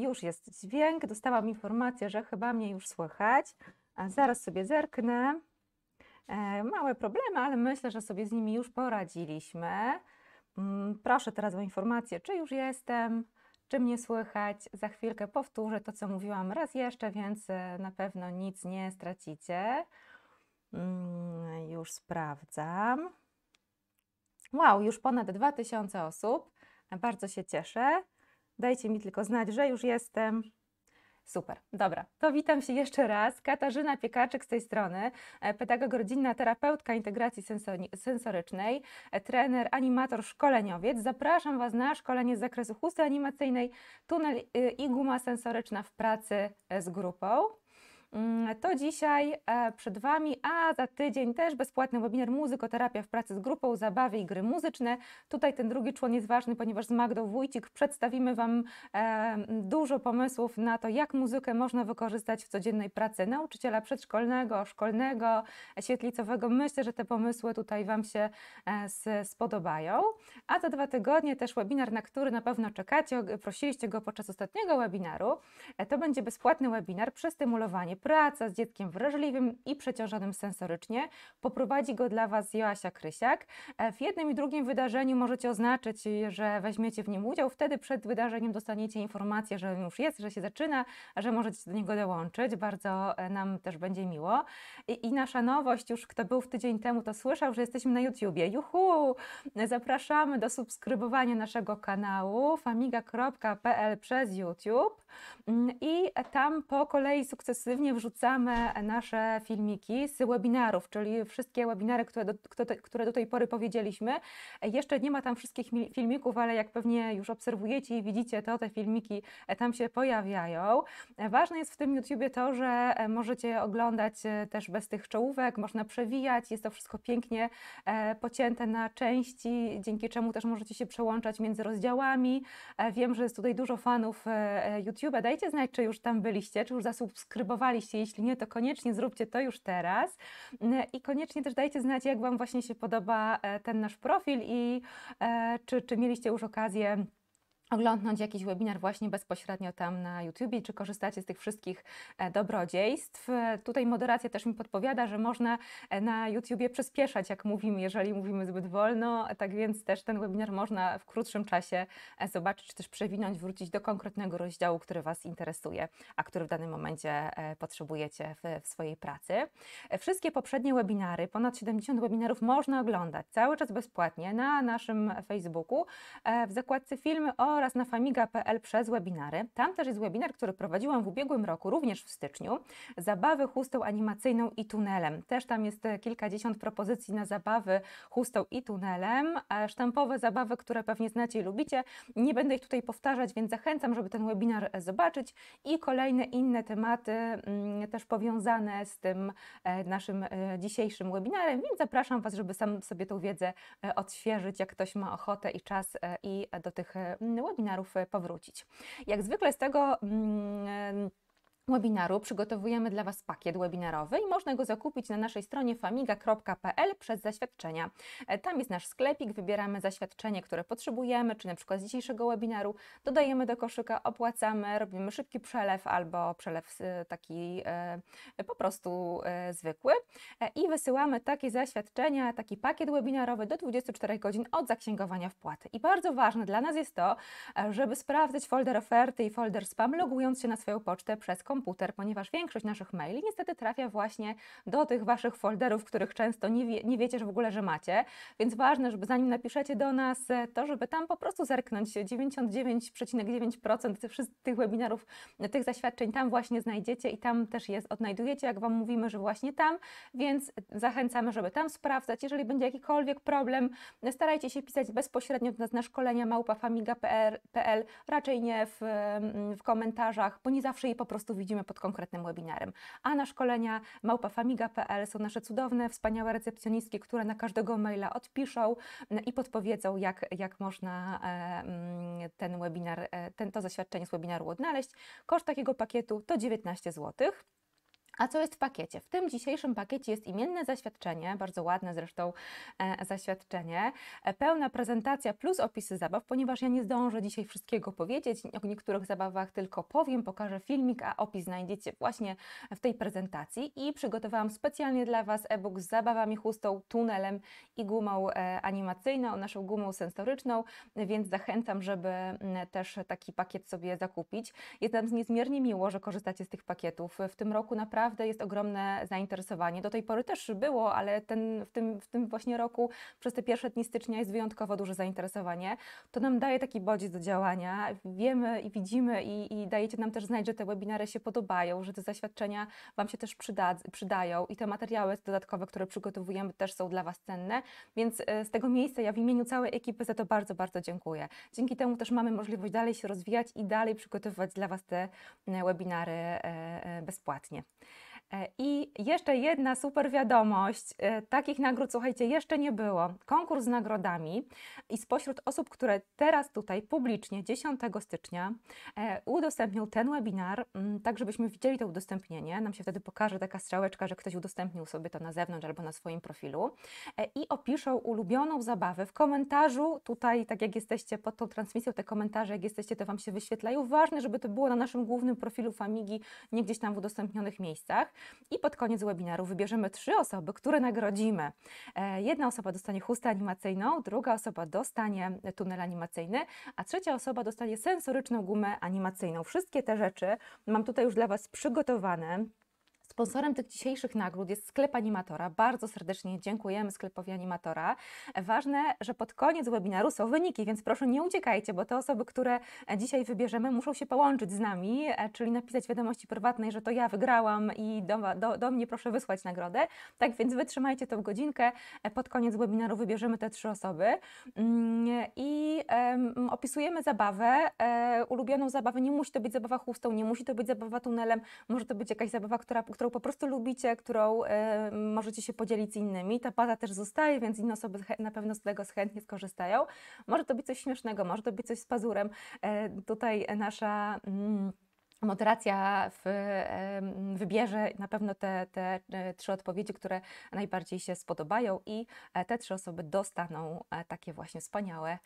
Już jest dźwięk. Dostałam informację, że chyba mnie już słychać. A zaraz sobie zerknę. E, małe problemy, ale myślę, że sobie z nimi już poradziliśmy. Mm, proszę teraz o informację, czy już jestem, czy mnie słychać. Za chwilkę powtórzę to, co mówiłam raz jeszcze, więc e, na pewno nic nie stracicie. Mm, już sprawdzam. Wow, już ponad 2000 osób. Bardzo się cieszę. Dajcie mi tylko znać, że już jestem. Super, dobra. To witam się jeszcze raz. Katarzyna Piekarczyk z tej strony, e, pedagog rodzinna, terapeutka integracji sensorycznej, e, trener, animator, szkoleniowiec. Zapraszam Was na szkolenie z zakresu chusty animacyjnej, tunel e, i guma sensoryczna w pracy z grupą. Mm, to dzisiaj e, przed Wami, a za tydzień też bezpłatny webinar Muzykoterapia w pracy z grupą, zabawy i gry muzyczne. Tutaj ten drugi człon jest ważny, ponieważ z Magdą Wójcik przedstawimy Wam e, dużo pomysłów na to, jak muzykę można wykorzystać w codziennej pracy nauczyciela przedszkolnego, szkolnego, świetlicowego. Myślę, że te pomysły tutaj Wam się e, spodobają. A za dwa tygodnie też webinar, na który na pewno czekacie, prosiliście go podczas ostatniego webinaru. To będzie bezpłatny webinar Przestymulowanie praca z dzieckiem wrażliwym i przeciążonym sensorycznie. Poprowadzi go dla Was Joasia Krysiak. E, w jednym i drugim wydarzeniu możecie oznaczyć, że weźmiecie w nim udział. Wtedy przed wydarzeniem dostaniecie informację, że już jest, że się zaczyna, że możecie do niego dołączyć. Bardzo e, nam też będzie miło. I, i nasza nowość, już kto był w tydzień temu, to słyszał, że jesteśmy na YouTubie. Juhu! Zapraszamy do subskrybowania naszego kanału famiga.pl przez YouTube mm, i tam po kolei sukcesywnie regularnie wrzucamy nasze filmiki z webinarów, czyli wszystkie webinary, które do, które do tej pory powiedzieliśmy. Jeszcze nie ma tam wszystkich filmików, ale jak pewnie już obserwujecie i widzicie, to te filmiki e, tam się pojawiają. Ważne jest w tym YouTubie to, że e, możecie oglądać e, też bez tych czołówek, można przewijać, jest to wszystko pięknie pocięte na części, dzięki czemu też możecie się przełączać między rozdziałami. Wiem, że jest tutaj dużo fanów YouTube'a. Dajcie znać, czy już tam byliście, czy już zasubskrybowali jeśli nie, to koniecznie zróbcie to już teraz mm, i koniecznie też dajcie znać, jak Wam właśnie się podoba e, ten nasz profil i e, czy, czy mieliście już okazję oglądnąć jakiś webinar właśnie bezpośrednio tam na YouTubie, czy korzystacie z tych wszystkich e, dobrodziejstw. Tutaj moderacja też mi podpowiada, że można e, na YouTubie przyspieszać, jak mówimy, jeżeli mówimy zbyt wolno, tak więc też ten webinar można w krótszym czasie e, zobaczyć, czy też przewinąć, wrócić do konkretnego rozdziału, który Was interesuje, a który w danym momencie potrzebujecie w, w swojej pracy. Wszystkie poprzednie webinary, ponad 70 webinarów można oglądać cały czas bezpłatnie na naszym Facebooku w zakładce filmy o oraz na famiga.pl przez webinary. Tam też jest webinar, który prowadziłam w ubiegłym roku, również w styczniu. Zabawy chustą animacyjną i tunelem. Też tam jest e, kilkadziesiąt propozycji na zabawy chustą i tunelem. Sztampowe zabawy, które pewnie znacie i lubicie. Nie będę ich tutaj powtarzać, więc zachęcam, żeby ten webinar e, zobaczyć i kolejne inne tematy mm, też powiązane z tym e, naszym dzisiejszym webinarem, więc zapraszam Was, żeby sam sobie tą wiedzę odświeżyć, jak ktoś ma ochotę i czas i do tych webinarów e, powrócić. Jak zwykle z tego. Mm, webinaru przygotowujemy dla Was pakiet webinarowy i można go zakupić na naszej stronie famiga.pl przez zaświadczenia. E, tam jest nasz sklepik, wybieramy zaświadczenie, które potrzebujemy, czy na przykład z dzisiejszego webinaru, dodajemy do koszyka, opłacamy, robimy szybki przelew albo przelew e, taki e, po prostu zwykły i wysyłamy takie zaświadczenia, taki pakiet webinarowy do 24 godzin od zaksięgowania wpłaty. I bardzo ważne dla nas jest to, żeby sprawdzać folder oferty i folder spam, logując się na swoją pocztę przez komentarz komputer, ponieważ większość naszych maili niestety trafia właśnie do tych Waszych folderów, których często nie, wie, nie wiecie, że w ogóle, że macie. Więc ważne, żeby zanim napiszecie do nas, e, to żeby tam po prostu zerknąć. 99,9% tych, webinarów, e, tych zaświadczeń tam właśnie znajdziecie i tam też jest, odnajdujecie, jak Wam mówimy, że właśnie tam, więc zachęcamy, żeby tam sprawdzać. Jeżeli będzie jakikolwiek problem, e, starajcie się pisać bezpośrednio do nas na szkolenia małpafamiga.pl, er, raczej nie w, mm, w komentarzach, bo nie zawsze je po prostu widzicie widzimy pod konkretnym webinarem. A na szkolenia małpafamiga.pl są nasze cudowne, wspaniałe recepcjonistki, które na każdego maila odpiszą mm, i podpowiedzą, jak, jak można e, mm, ten webinar, e, ten, to zaświadczenie z webinaru odnaleźć. Koszt takiego pakietu to 19 zł. A co jest w pakiecie? W tym dzisiejszym pakiecie jest imienne zaświadczenie, bardzo ładne zresztą e, zaświadczenie, e, pełna prezentacja plus opisy zabaw, ponieważ ja nie zdążę dzisiaj wszystkiego powiedzieć. O niektórych zabawach tylko powiem, pokażę filmik, a opis znajdziecie właśnie w tej prezentacji. I przygotowałam specjalnie dla Was e-book z zabawami, chustą, tunelem i gumą e, animacyjną, naszą gumą sensoryczną, więc zachęcam, żeby mm, też taki pakiet sobie zakupić. Jest nam niezmiernie miło, że korzystacie z tych pakietów. W tym roku naprawdę naprawdę jest ogromne zainteresowanie. Do tej pory też było, ale ten, w, tym, w tym właśnie roku przez te pierwsze dni stycznia jest wyjątkowo duże zainteresowanie. To nam daje taki bodziec do działania. Wiemy i widzimy i, i dajecie nam też znać, że te webinary się podobają, że te zaświadczenia Wam się też przyda, przydają i te materiały dodatkowe, które przygotowujemy też są dla Was cenne, więc e, z tego miejsca ja w imieniu całej ekipy za to bardzo, bardzo dziękuję. Dzięki temu też mamy możliwość dalej się rozwijać i dalej przygotowywać dla Was te e, webinary e, bezpłatnie. E, I jeszcze jedna super wiadomość. E, takich nagród, słuchajcie, jeszcze nie było. Konkurs z nagrodami i spośród osób, które teraz tutaj publicznie 10 stycznia e, udostępnią ten webinar, mm, tak żebyśmy widzieli to udostępnienie. Nam się wtedy pokaże taka strzałeczka, że ktoś udostępnił sobie to na zewnątrz albo na swoim profilu i opiszą ulubioną zabawę w komentarzu. Tutaj, tak jak jesteście pod tą transmisją, te komentarze, jak jesteście, to Wam się wyświetlają. Ważne, żeby to było na naszym głównym profilu Famigi, nie gdzieś tam w udostępnionych miejscach. I pod koniec webinaru wybierzemy trzy osoby, które nagrodzimy. E, jedna osoba dostanie chustę animacyjną, druga osoba dostanie tunel animacyjny, a trzecia osoba dostanie sensoryczną gumę animacyjną. Wszystkie te rzeczy mam tutaj już dla Was przygotowane. Sponsorem tych dzisiejszych nagród jest sklep Animatora. Bardzo serdecznie dziękujemy sklepowi Animatora. Ważne, że pod koniec webinaru są wyniki, więc proszę nie uciekajcie, bo te osoby, które dzisiaj wybierzemy, muszą się połączyć z nami, e, czyli napisać wiadomości prywatnej, że to ja wygrałam i do, do, do mnie proszę wysłać nagrodę. Tak więc wytrzymajcie tą godzinkę. E, pod koniec webinaru wybierzemy te trzy osoby mm, i opisujemy zabawę, e, ulubioną zabawę. Nie musi to być zabawa chustą, nie musi to być zabawa tunelem, może to być jakaś zabawa, która, którą którą po prostu lubicie, którą e, możecie się podzielić z innymi. Ta baza też zostaje, więc inne osoby na pewno z tego chętnie skorzystają. Może to być coś śmiesznego, może to być coś z pazurem. E, tutaj nasza. Mm, moderacja w, wybierze na pewno te, te e, trzy odpowiedzi, które najbardziej się spodobają i e, te trzy osoby dostaną e, takie właśnie wspaniałe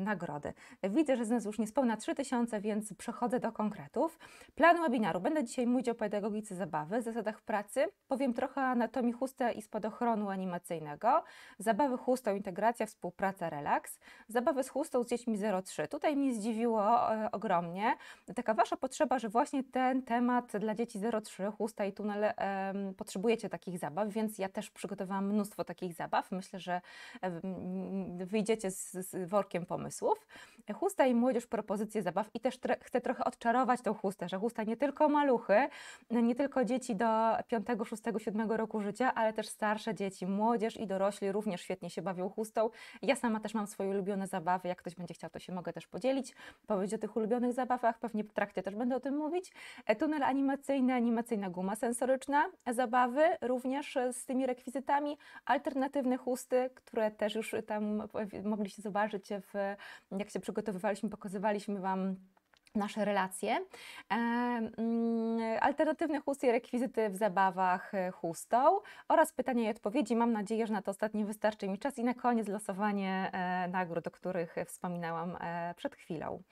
nagrody. Widzę, że z nas już niespełna 3000, więc przechodzę do konkretów. Plan webinaru. Będę dzisiaj mówić o pedagogice zabawy, zasadach pracy, powiem trochę o anatomii chusta i spadochronu animacyjnego, zabawy chustą, integracja, współpraca, relaks, zabawy z chustą z dziećmi 03. Tutaj mnie zdziwiło ogromnie taka Wasza potrzeba, że właśnie ten temat dla dzieci 03, chusta i tunel, potrzebujecie takich zabaw, więc ja też przygotowałam mnóstwo takich zabaw. Myślę, że wyjdziecie z, z workiem pomysłów chusta i młodzież propozycje zabaw i też chcę trochę odczarować tą chustę, że chusta nie tylko maluchy, nie tylko dzieci do 5, 6, 7 roku życia, ale też starsze dzieci, młodzież i dorośli również świetnie się bawią chustą. Ja sama też mam swoje ulubione zabawy, jak ktoś będzie chciał, to się mogę też podzielić, powiedzieć o tych ulubionych zabawach, pewnie w trakcie też będę o tym mówić. E, tunel animacyjny, animacyjna guma sensoryczna, zabawy również e, z tymi rekwizytami, alternatywne chusty, które też już tam mogliście zobaczyć, w, jak się przygotowują przygotowywaliśmy, pokazywaliśmy Wam nasze relacje. E, mm, alternatywne chusty i rekwizyty w zabawach e, chustą oraz pytania i odpowiedzi. Mam nadzieję, że na to ostatnie wystarczy mi czas i na koniec losowanie e, nagród, o których wspominałam przed chwilą.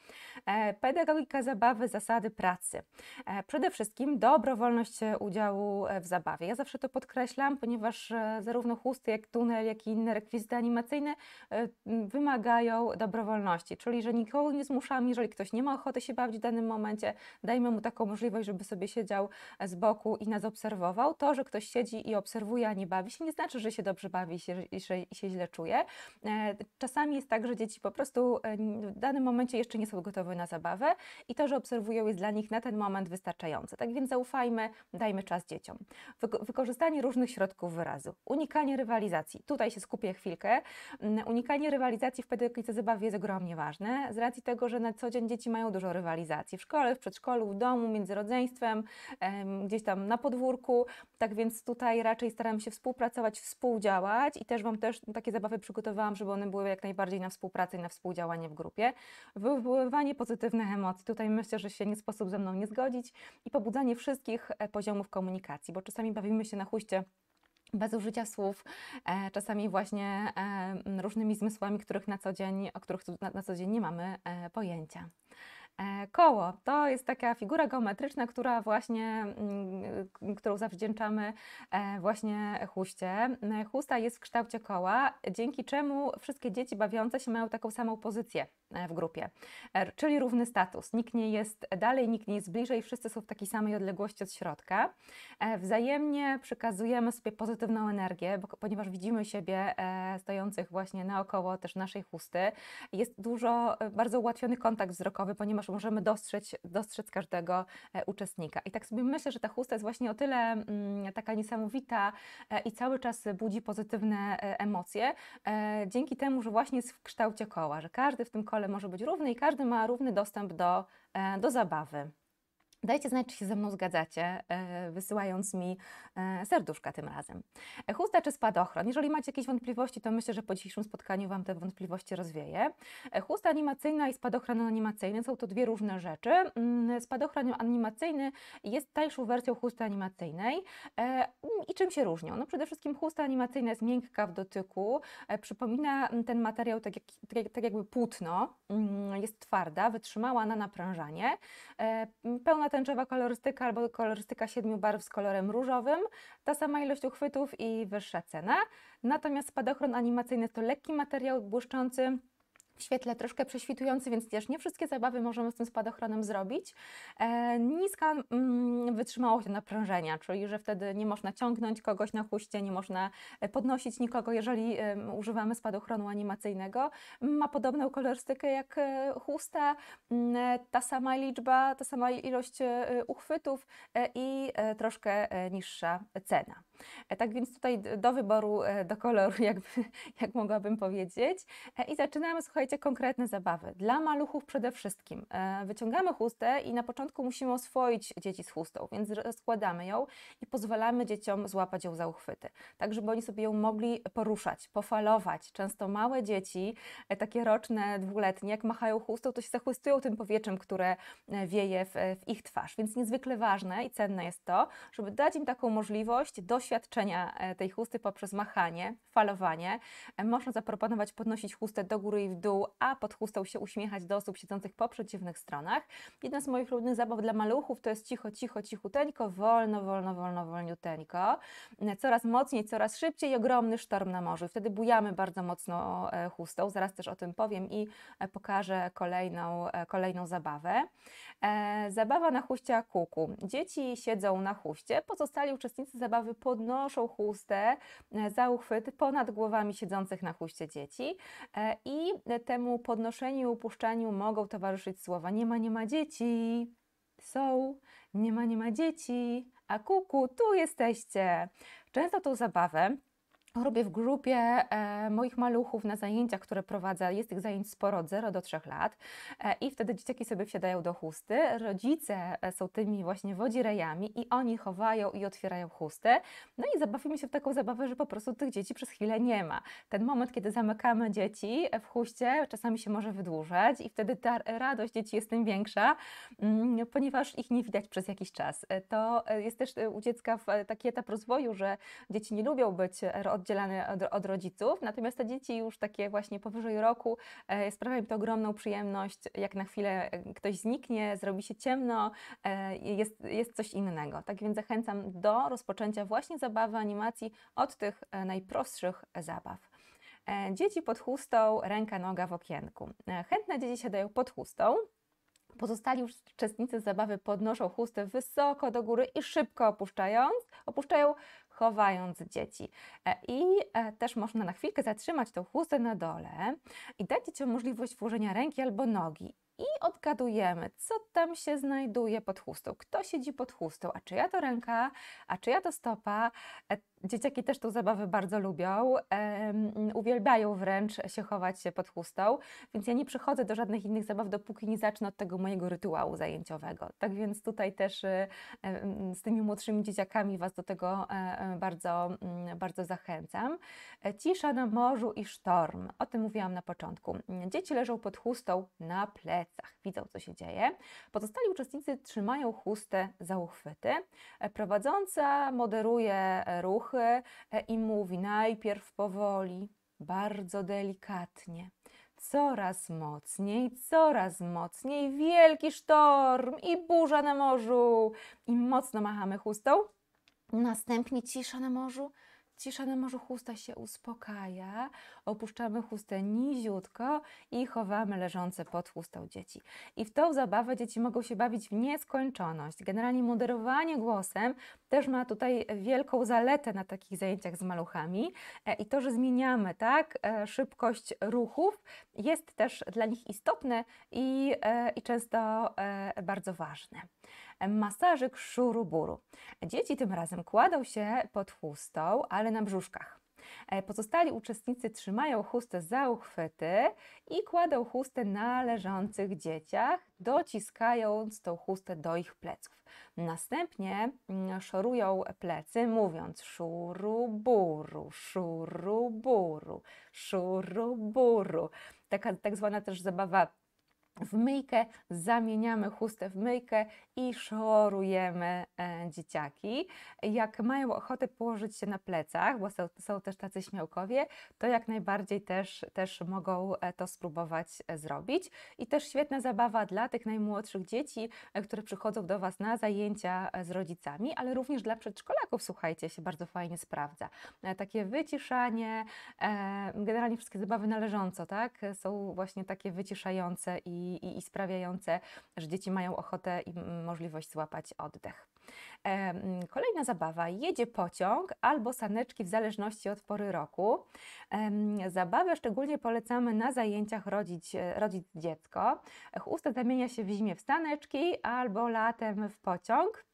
Pedagogika zabawy, zasady pracy. Przede wszystkim dobrowolność udziału w zabawie. Ja zawsze to podkreślam, ponieważ zarówno chusty, jak tunel, jak i inne rekwizyty animacyjne wymagają dobrowolności, czyli że nikogo nie zmuszamy, jeżeli ktoś nie ma ochoty się bawić w danym momencie, dajmy mu taką możliwość, żeby sobie siedział e, z boku i nas obserwował. To, że ktoś siedzi i obserwuje, a nie bawi się, nie znaczy, że się dobrze bawi i że się źle czuje. E, czasami jest tak, że dzieci po prostu e, w danym momencie jeszcze nie są gotowe na zabawę i to, że obserwują, jest dla nich na ten moment wystarczające. Tak więc zaufajmy, dajmy czas dzieciom. Wykorzystanie różnych środków wyrazu, unikanie rywalizacji. Tutaj się skupię chwilkę. Mm, unikanie rywalizacji w pedagogice zabawy jest ogromnie ważne, z racji tego, że na co dzień dzieci mają dużo rywalizacji rywalizacji w szkole, w przedszkolu, w domu, między rodzeństwem, gdzieś tam na podwórku. Tak więc tutaj raczej staram się współpracować, współdziałać i też Wam też takie zabawy przygotowałam, żeby one były jak najbardziej na współpracę i na współdziałanie w grupie. Wywoływanie pozytywnych emocji. Tutaj myślę, że się nie sposób ze mną nie zgodzić i pobudzanie wszystkich e, poziomów komunikacji, bo czasami bawimy się na huście bez użycia słów, e, czasami właśnie różnymi zmysłami, których na co dzień, o których na, co dzień nie mamy e, pojęcia. E, koło to jest taka figura geometryczna, która właśnie, mm, którą zawdzięczamy e, właśnie chuście. Chusta jest w kształcie koła, dzięki czemu wszystkie dzieci bawiące się mają taką samą pozycję. E, w grupie. E, czyli równy status. Nikt nie jest dalej, nikt nie jest bliżej, wszyscy są w takiej samej odległości od środka. E, wzajemnie przekazujemy sobie pozytywną energię, bo, ponieważ widzimy siebie stojących właśnie naokoło też naszej chusty. Jest dużo, bardzo ułatwiony kontakt wzrokowy, ponieważ możemy dostrzec, dostrzec każdego uczestnika. I tak sobie myślę, że ta chusta jest właśnie o tyle mm, taka niesamowita i cały czas budzi pozytywne emocje, dzięki temu, że właśnie jest w kształcie koła, że każdy w tym kole ale może być równy i każdy ma równy dostęp do, e, do zabawy. Dajcie znać, czy się ze mną zgadzacie, e, wysyłając mi e, serduszka tym razem. Chusta czy spadochron? Jeżeli macie jakieś wątpliwości, to myślę, że po dzisiejszym spotkaniu Wam te wątpliwości rozwieję. E, chusta animacyjna i spadochron animacyjny są to dwie różne rzeczy. Mm, spadochron animacyjny jest tańszą wersją chusty animacyjnej. I czym się różnią? No przede wszystkim chusta animacyjna jest miękka w dotyku, przypomina ten materiał tak, jak, tak, tak jakby płótno, mm, jest twarda, wytrzymała na naprężanie, pełna tęczowa kolorystyka albo kolorystyka siedmiu barw z kolorem różowym, ta sama ilość uchwytów i wyższa cena. Natomiast spadochron animacyjny to lekki materiał błyszczący, w świetle troszkę prześwitujący, więc też nie wszystkie zabawy możemy z tym spadochronem zrobić. E, niska mm, wytrzymałość naprężenia, czyli że wtedy nie można ciągnąć kogoś na chuście, nie można e, podnosić nikogo, jeżeli używamy spadochronu animacyjnego. Ma podobną kolorystykę jak e, chusta, mm, ta sama liczba, ta sama ilość uchwytów i troszkę niższa cena. E, tak więc tutaj do wyboru, e, do koloru, jakby, jak mogłabym powiedzieć. E, I zaczynamy, słuchajcie, konkretne zabawy. Dla maluchów przede wszystkim. Wyciągamy chustę i na początku musimy oswoić dzieci z chustą, więc składamy ją i pozwalamy dzieciom złapać ją za uchwyty, tak żeby oni sobie ją mogli poruszać, pofalować. Często małe dzieci, takie roczne, dwuletnie, jak machają chustą, to się zachłystują tym powietrzem, które wieje w, w ich twarz. Więc niezwykle ważne i cenne jest to, żeby dać im taką możliwość do doświadczenia e, tej chusty poprzez machanie, falowanie. E, można zaproponować podnosić chustę do góry i w dół, a pod chustą się uśmiechać do osób siedzących po przeciwnych stronach. Jedna z moich lubinych zabaw dla maluchów to jest cicho, cicho, cichuteńko, wolno, wolno, wolno, wolniuteńko. E, coraz mocniej, coraz szybciej ogromny sztorm na morzu. Wtedy bujamy bardzo mocno chustą. Zaraz też o tym powiem i pokażę kolejną, kolejną zabawę. Zabawa na huścia kuku. Dzieci siedzą na huście, pozostali uczestnicy zabawy po podnoszą chustę e, za uchwyt ponad głowami siedzących na chuście dzieci e, i temu podnoszeniu i upuszczaniu mogą towarzyszyć słowa nie ma, nie ma dzieci, są, nie ma, nie ma dzieci, a kuku, tu jesteście. Często tą zabawę robię w grupie e, moich maluchów na zajęciach, które prowadzę. Jest tych zajęć sporo od 0 do 3 lat e, i wtedy dzieciaki sobie wsiadają do chusty. Rodzice e, są tymi właśnie wodzirejami i oni chowają i otwierają chustę. No i zabawimy się w taką zabawę, że po prostu tych dzieci przez chwilę nie ma. Ten moment, kiedy zamykamy dzieci e, w chuście, czasami się może wydłużać i wtedy ta radość dzieci jest tym większa, m, mm, ponieważ ich nie widać przez jakiś czas. E, to jest też u dziecka taki etap rozwoju, że dzieci nie lubią być od oddzielany od, od, rodziców. Natomiast te dzieci już takie właśnie powyżej roku e, sprawia im to ogromną przyjemność, jak na chwilę e, ktoś zniknie, zrobi się ciemno, e, jest, jest coś innego. Tak więc zachęcam do rozpoczęcia właśnie zabawy animacji od tych e, najprostszych zabaw. E, dzieci pod chustą, ręka, noga w okienku. Chętne dzieci siadają pod chustą, Pozostali już uczestnicy zabawy podnoszą chustę wysoko do góry i szybko opuszczając, opuszczają chowając dzieci. E, I e, też można na chwilkę zatrzymać tą chustę na dole i dać dzieciom możliwość włożenia ręki albo nogi i odgadujemy, co tam się znajduje pod chustą, kto siedzi pod chustą, a czyja to ręka, a czyja to stopa. E, dzieciaki też tą zabawę bardzo lubią, um, uwielbiają wręcz się chować się pod chustą, więc ja nie przychodzę do żadnych innych zabaw, dopóki nie zacznę od tego mojego rytuału zajęciowego. Tak więc tutaj też um, z tymi młodszymi dzieciakami Was do tego um, bardzo, mm, bardzo zachęcam. Cisza na morzu i sztorm, o tym mówiłam na początku. Dzieci leżą pod chustą na plecach plecach, widzą co się dzieje. Pozostali uczestnicy trzymają chustę za uchwyty. E, prowadząca moderuje e, ruchy e, i mówi najpierw powoli, bardzo delikatnie coraz mocniej, coraz mocniej, wielki sztorm i burza na morzu. I mocno machamy chustą. Następnie cisza na morzu. Cisza na morzu, chusta się uspokaja opuszczamy chustę niziutko i chowamy leżące pod chustą dzieci. I w tą zabawę dzieci mogą się bawić w nieskończoność. Generalnie moderowanie głosem też ma tutaj wielką zaletę na takich zajęciach z maluchami e, i to, że zmieniamy tak e, szybkość ruchów jest też dla nich istotne i, e, i często bardzo ważne. Masażyk szuruburu. Dzieci tym razem kładą się pod chustą, ale na brzuszkach. E, pozostali uczestnicy trzymają chustę za uchwyty i kładą chustę na leżących dzieciach, dociskając tą chustę do ich pleców. Następnie mm, szorują plecy, mówiąc szuruburu, szuruburu, szuruburu. Taka tak zwana też zabawa w myjkę, zamieniamy chustę w myjkę i szorujemy e, dzieciaki. Jak mają ochotę położyć się na plecach, bo są, są, też tacy śmiałkowie, to jak najbardziej też, też mogą e, to spróbować e, zrobić. I też świetna zabawa dla tych najmłodszych dzieci, które przychodzą do Was na zajęcia z rodzicami, ale również dla przedszkolaków, słuchajcie, się bardzo fajnie sprawdza. Takie wyciszanie, generalnie wszystkie zabawy należąco, tak? Są właśnie takie wyciszające i i, i, sprawiające, że dzieci mają ochotę i możliwość złapać oddech. Kolejna zabawa. Jedzie pociąg albo saneczki w zależności od pory roku. Zabawę szczególnie polecamy na zajęciach rodzić, e, rodzić dziecko. Chusta zamienia się w zimie w saneczki albo latem w pociąg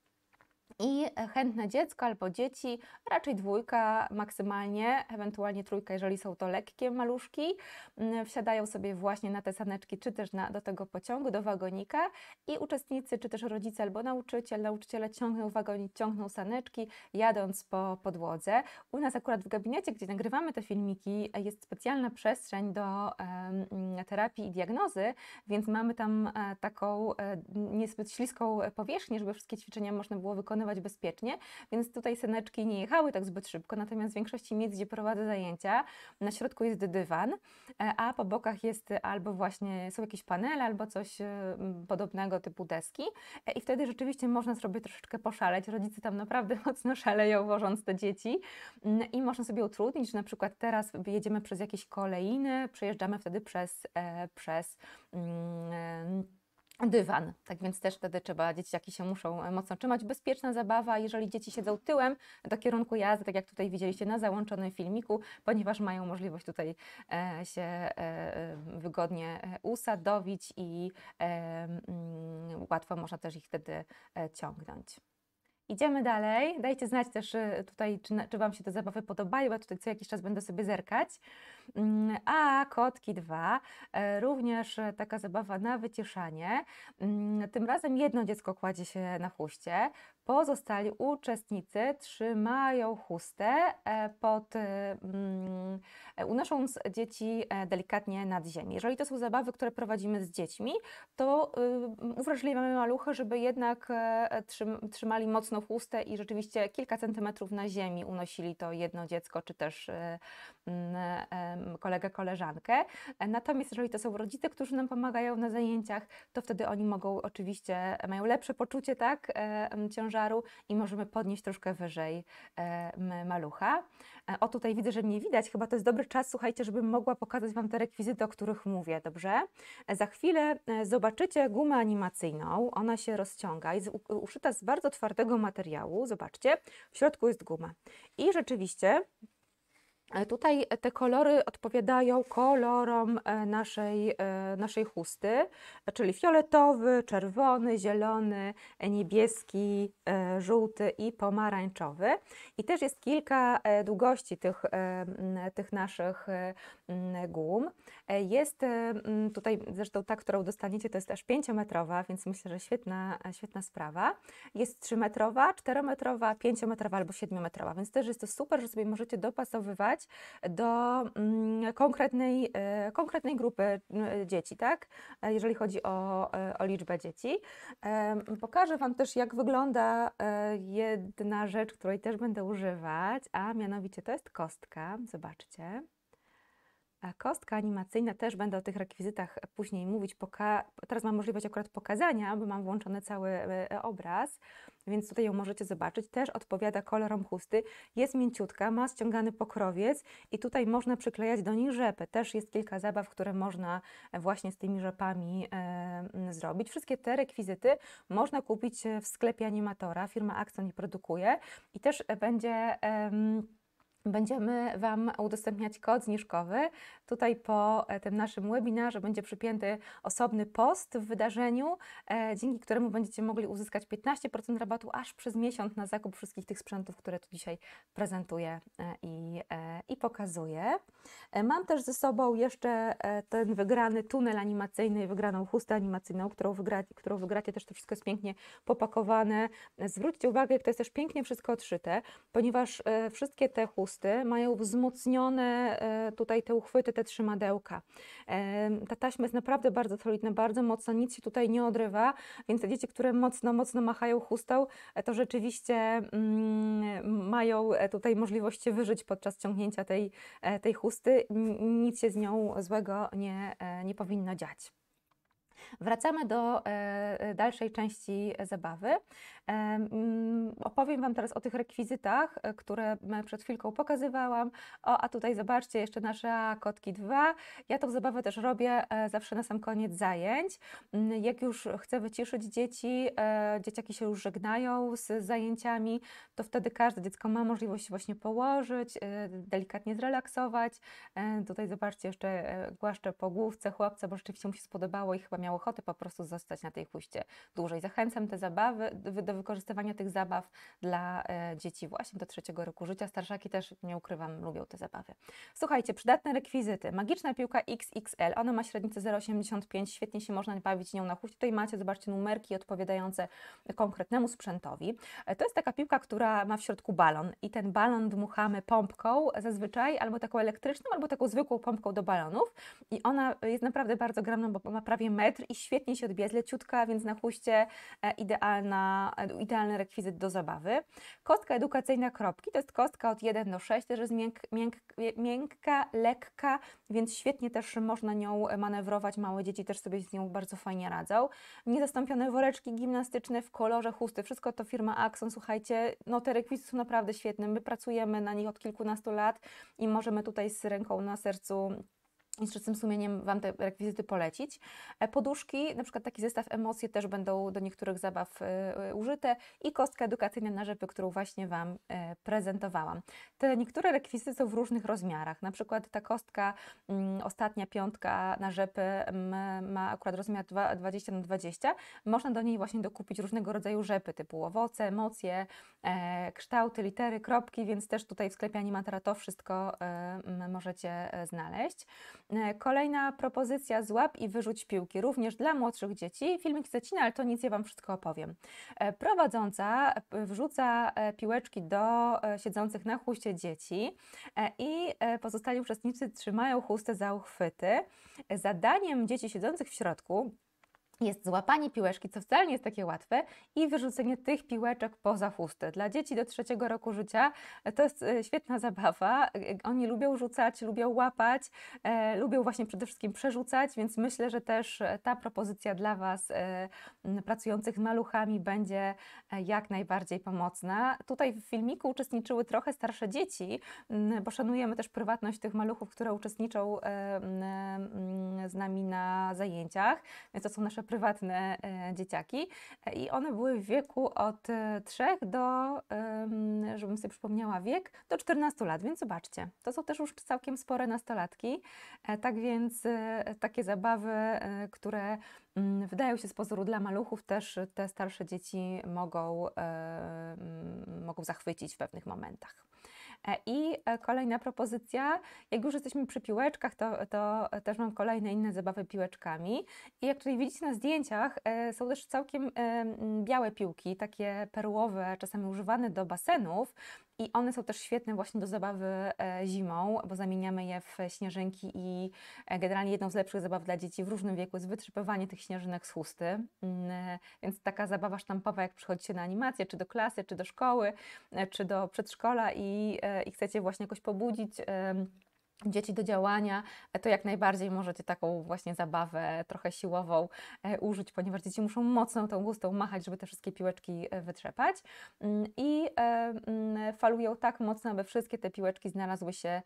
i chętne dziecko albo dzieci, raczej dwójka maksymalnie, ewentualnie trójka, jeżeli są to lekkie maluszki, mm, wsiadają sobie właśnie na te saneczki, czy też na, do tego pociągu, do wagonika i uczestnicy, czy też rodzice albo nauczyciel, nauczyciele ciągną wagonik, ciągną saneczki, jadąc po podłodze. U nas akurat w gabinecie, gdzie nagrywamy te filmiki, jest specjalna przestrzeń do e, terapii i diagnozy, więc mamy tam e, taką e, niezbyt śliską powierzchnię, żeby wszystkie ćwiczenia można było wykonywać bezpiecznie, więc tutaj seneczki nie jechały tak zbyt szybko, natomiast w większości miejsc, gdzie prowadzę zajęcia, na środku jest dywan, e, a po bokach jest albo właśnie są jakieś panele, albo coś e, podobnego typu deski e, i wtedy rzeczywiście można sobie troszeczkę poszaleć. Rodzice tam naprawdę mocno szaleją, wożąc te dzieci mm, i można sobie utrudnić, że na przykład teraz jedziemy przez jakieś kolejny, przejeżdżamy wtedy przez, przez mm, dywan. Tak więc też wtedy trzeba, dzieciaki się muszą e, mocno trzymać. Bezpieczna zabawa, jeżeli dzieci siedzą tyłem do kierunku jazdy, tak jak tutaj widzieliście na załączonym filmiku, ponieważ mają możliwość tutaj e, się e, wygodnie usadowić i mm, łatwo można też ich wtedy ciągnąć. Idziemy dalej. Dajcie znać też y, tutaj, czy, czy Wam się te zabawy podobają. bo tutaj co jakiś czas będę sobie zerkać. Mm, a kotki dwa, e, również e, taka zabawa na wyciszanie. Mm, tym razem jedno dziecko kładzie się na chuście, Pozostali uczestnicy trzymają chustę e, pod, mm, e, unosząc dzieci e, delikatnie nad ziemię. Jeżeli to są zabawy, które prowadzimy z dziećmi, to y, uwrażliwiamy maluchy, żeby jednak trzymali mocno chustę i rzeczywiście kilka centymetrów na ziemi unosili to jedno dziecko, czy też mm, kolegę, koleżankę. Natomiast jeżeli to są rodzice, którzy nam pomagają na zajęciach, to wtedy oni mogą oczywiście, mają lepsze poczucie, tak, ciąża ciężaru i możemy podnieść troszkę wyżej malucha. E, o, tutaj widzę, że mnie widać. Chyba to jest dobry czas, słuchajcie, żebym mogła pokazać Wam te rekwizyty, o których mówię, dobrze? E, za chwilę e, zobaczycie gumę animacyjną. Ona się rozciąga, jest uszyta z bardzo twardego materiału. Zobaczcie, w środku jest guma. I rzeczywiście E, tutaj te kolory odpowiadają kolorom e, naszej, e, naszej chusty, czyli fioletowy, czerwony, zielony, niebieski, żółty i pomarańczowy. I też jest kilka długości tych, tych naszych gum. Jest tutaj zresztą ta, którą dostaniecie, to jest aż 5-metrowa, więc myślę, że świetna, świetna sprawa. Jest 3-metrowa, 4-metrowa, 5-metrowa albo 7-metrowa, więc też jest to super, że sobie możecie dopasowywać do mm, konkretnej, e, konkretnej grupy mm, e, dzieci, tak? E, jeżeli chodzi o, o liczbę dzieci. Pokażę Wam też, jak wygląda jedna rzecz, której też będę używać, a mianowicie to jest kostka. Zobaczcie kostka animacyjna, też będę o tych rekwizytach później mówić. Poka Teraz mam możliwość akurat pokazania, bo mam włączony cały e, e, obraz, więc tutaj ją możecie zobaczyć. Też odpowiada kolorom chusty. Jest mięciutka, ma ściągany pokrowiec i tutaj można przyklejać do nich rzepę. Też jest kilka zabaw, które można właśnie z tymi rzepami e, zrobić. Wszystkie te rekwizyty można kupić w sklepie animatora. Firma Axon je produkuje i też będzie... E, będziemy Wam udostępniać kod zniżkowy Tutaj po e, tym naszym webinarze będzie przypięty osobny post w wydarzeniu, e, dzięki któremu będziecie mogli uzyskać 15% rabatu aż przez miesiąc na zakup wszystkich tych sprzętów, które tu dzisiaj prezentuję e, i, i pokazuję. Mam też ze sobą jeszcze ten wygrany tunel animacyjny wygraną chustę animacyjną, którą, wygra, którą wygracie. Też to wszystko jest pięknie popakowane. Zwróćcie uwagę, jak to jest też pięknie wszystko odszyte, ponieważ wszystkie te chusty mają wzmocnione tutaj te uchwyty, te trzy Ta taśma jest naprawdę bardzo solidna, bardzo mocna, nic się tutaj nie odrywa, więc te dzieci, które mocno, mocno machają chustą, e, to rzeczywiście mm, mają e, tutaj możliwość się wyżyć podczas ciągnięcia tej, e, tej chusty. Nic się z nią złego nie, nie powinno dziać. Wracamy do e, e, dalszej części zabawy. E, mm, opowiem Wam teraz o tych rekwizytach, które przed chwilką pokazywałam. O, a tutaj zobaczcie jeszcze nasze kotki 2. Ja tą zabawę też robię zawsze na sam koniec zajęć. Mm, jak już chcę wyciszyć dzieci, dzieciaki się już żegnają z zajęciami, to wtedy każde dziecko ma możliwość właśnie położyć, delikatnie zrelaksować. Tutaj zobaczcie jeszcze głaszczę po główce chłopca, bo rzeczywiście mu się spodobało i chyba miało ochoty po prostu zostać na tej huście dłużej. Zachęcam te zabawy, do wykorzystywania tych zabaw dla e, dzieci właśnie do trzeciego roku życia. Starszaki też, nie ukrywam, lubią te zabawy. Słuchajcie, przydatne rekwizyty. Magiczna piłka XXL, ona ma średnicę 0,85, świetnie się można bawić nią na huście. Tutaj macie, zobaczcie, numerki odpowiadające konkretnemu sprzętowi. E, to jest taka piłka, która ma w środku balon i ten balon dmuchamy pompką zazwyczaj, albo taką elektryczną, albo taką zwykłą pompką do balonów i ona jest naprawdę bardzo gramna, bo ma prawie metr i świetnie się odbija, jest leciutka, więc na chuście e, idealna, e, idealny rekwizyt do zabawy. Kostka edukacyjna kropki to jest kostka od 1 do 6, też jest mięk, mięk, miękka, lekka, więc świetnie też można nią manewrować. Małe dzieci też sobie z nią bardzo fajnie radzą. Niezastąpione woreczki gimnastyczne w kolorze chusty, wszystko to firma Axon, słuchajcie, no te rekwizyty są naprawdę świetne. My pracujemy na nich od kilkunastu lat i możemy tutaj z ręką na sercu z czystym sumieniem Wam te rekwizyty polecić. E, poduszki, na przykład taki zestaw emocje też będą do niektórych zabaw e, e, użyte i kostka edukacyjna na rzepy, którą właśnie Wam prezentowałam. Te niektóre rekwizyty są w różnych rozmiarach, na przykład ta kostka, mm, ostatnia piątka na rzepy mm, ma akurat rozmiar 20 na 20 można do niej właśnie dokupić różnego rodzaju rzepy, typu owoce, emocje, kształty, litery, kropki, więc też tutaj w sklepie Animatora to wszystko możecie znaleźć. E, kolejna propozycja złap i wyrzuć piłki, również dla młodszych dzieci. Filmik z Cecina, no, ale to nic, ja Wam wszystko opowiem. E, prowadząca wrzuca e, piłeczki do siedzących na chuście dzieci i pozostali uczestnicy trzymają chustę za uchwyty. Zadaniem dzieci siedzących w środku jest złapanie piłeczki, co wcale nie jest takie łatwe, i wyrzucenie tych piłeczek poza chustę. Dla dzieci do trzeciego roku życia e, to jest e, świetna zabawa. E, oni lubią rzucać, lubią łapać, e, lubią właśnie przede wszystkim przerzucać, więc myślę, że też ta propozycja dla Was e, pracujących z maluchami będzie jak najbardziej pomocna. Tutaj w filmiku uczestniczyły trochę starsze dzieci, bo szanujemy też prywatność tych maluchów, które uczestniczą e, z nami na zajęciach, więc to są nasze prywatne e, dzieciaki e, i one były w wieku od 3 e, do, żebym sobie przypomniała wiek, do 14 lat, więc zobaczcie, to są też już całkiem spore nastolatki, tak więc takie zabawy, które mm, wydają się z pozoru dla maluchów, też te starsze dzieci mogą, mogą zachwycić w pewnych momentach. E I e, kolejna propozycja, jak już jesteśmy przy piłeczkach, to, to też mam kolejne inne zabawy piłeczkami. I jak tutaj widzicie na zdjęciach, e, są też całkiem białe piłki, takie perłowe, czasami używane do basenów, i one są też świetne właśnie do zabawy e, zimą, bo zamieniamy je w śnieżynki i e, generalnie jedną z lepszych zabaw dla dzieci w różnym wieku jest wytrzepywanie tych śnieżynek z chusty. Mm, e, więc taka zabawa sztampowa, jak przychodzicie na animację, czy do klasy, czy do szkoły, czy do przedszkola i, i chcecie właśnie jakoś pobudzić dzieci do działania, e, to jak najbardziej możecie taką właśnie zabawę trochę siłową e, użyć, ponieważ dzieci muszą mocno tą gustą machać, żeby te wszystkie piłeczki e, wytrzepać mm, i mm, falują tak mocno, aby wszystkie te piłeczki znalazły się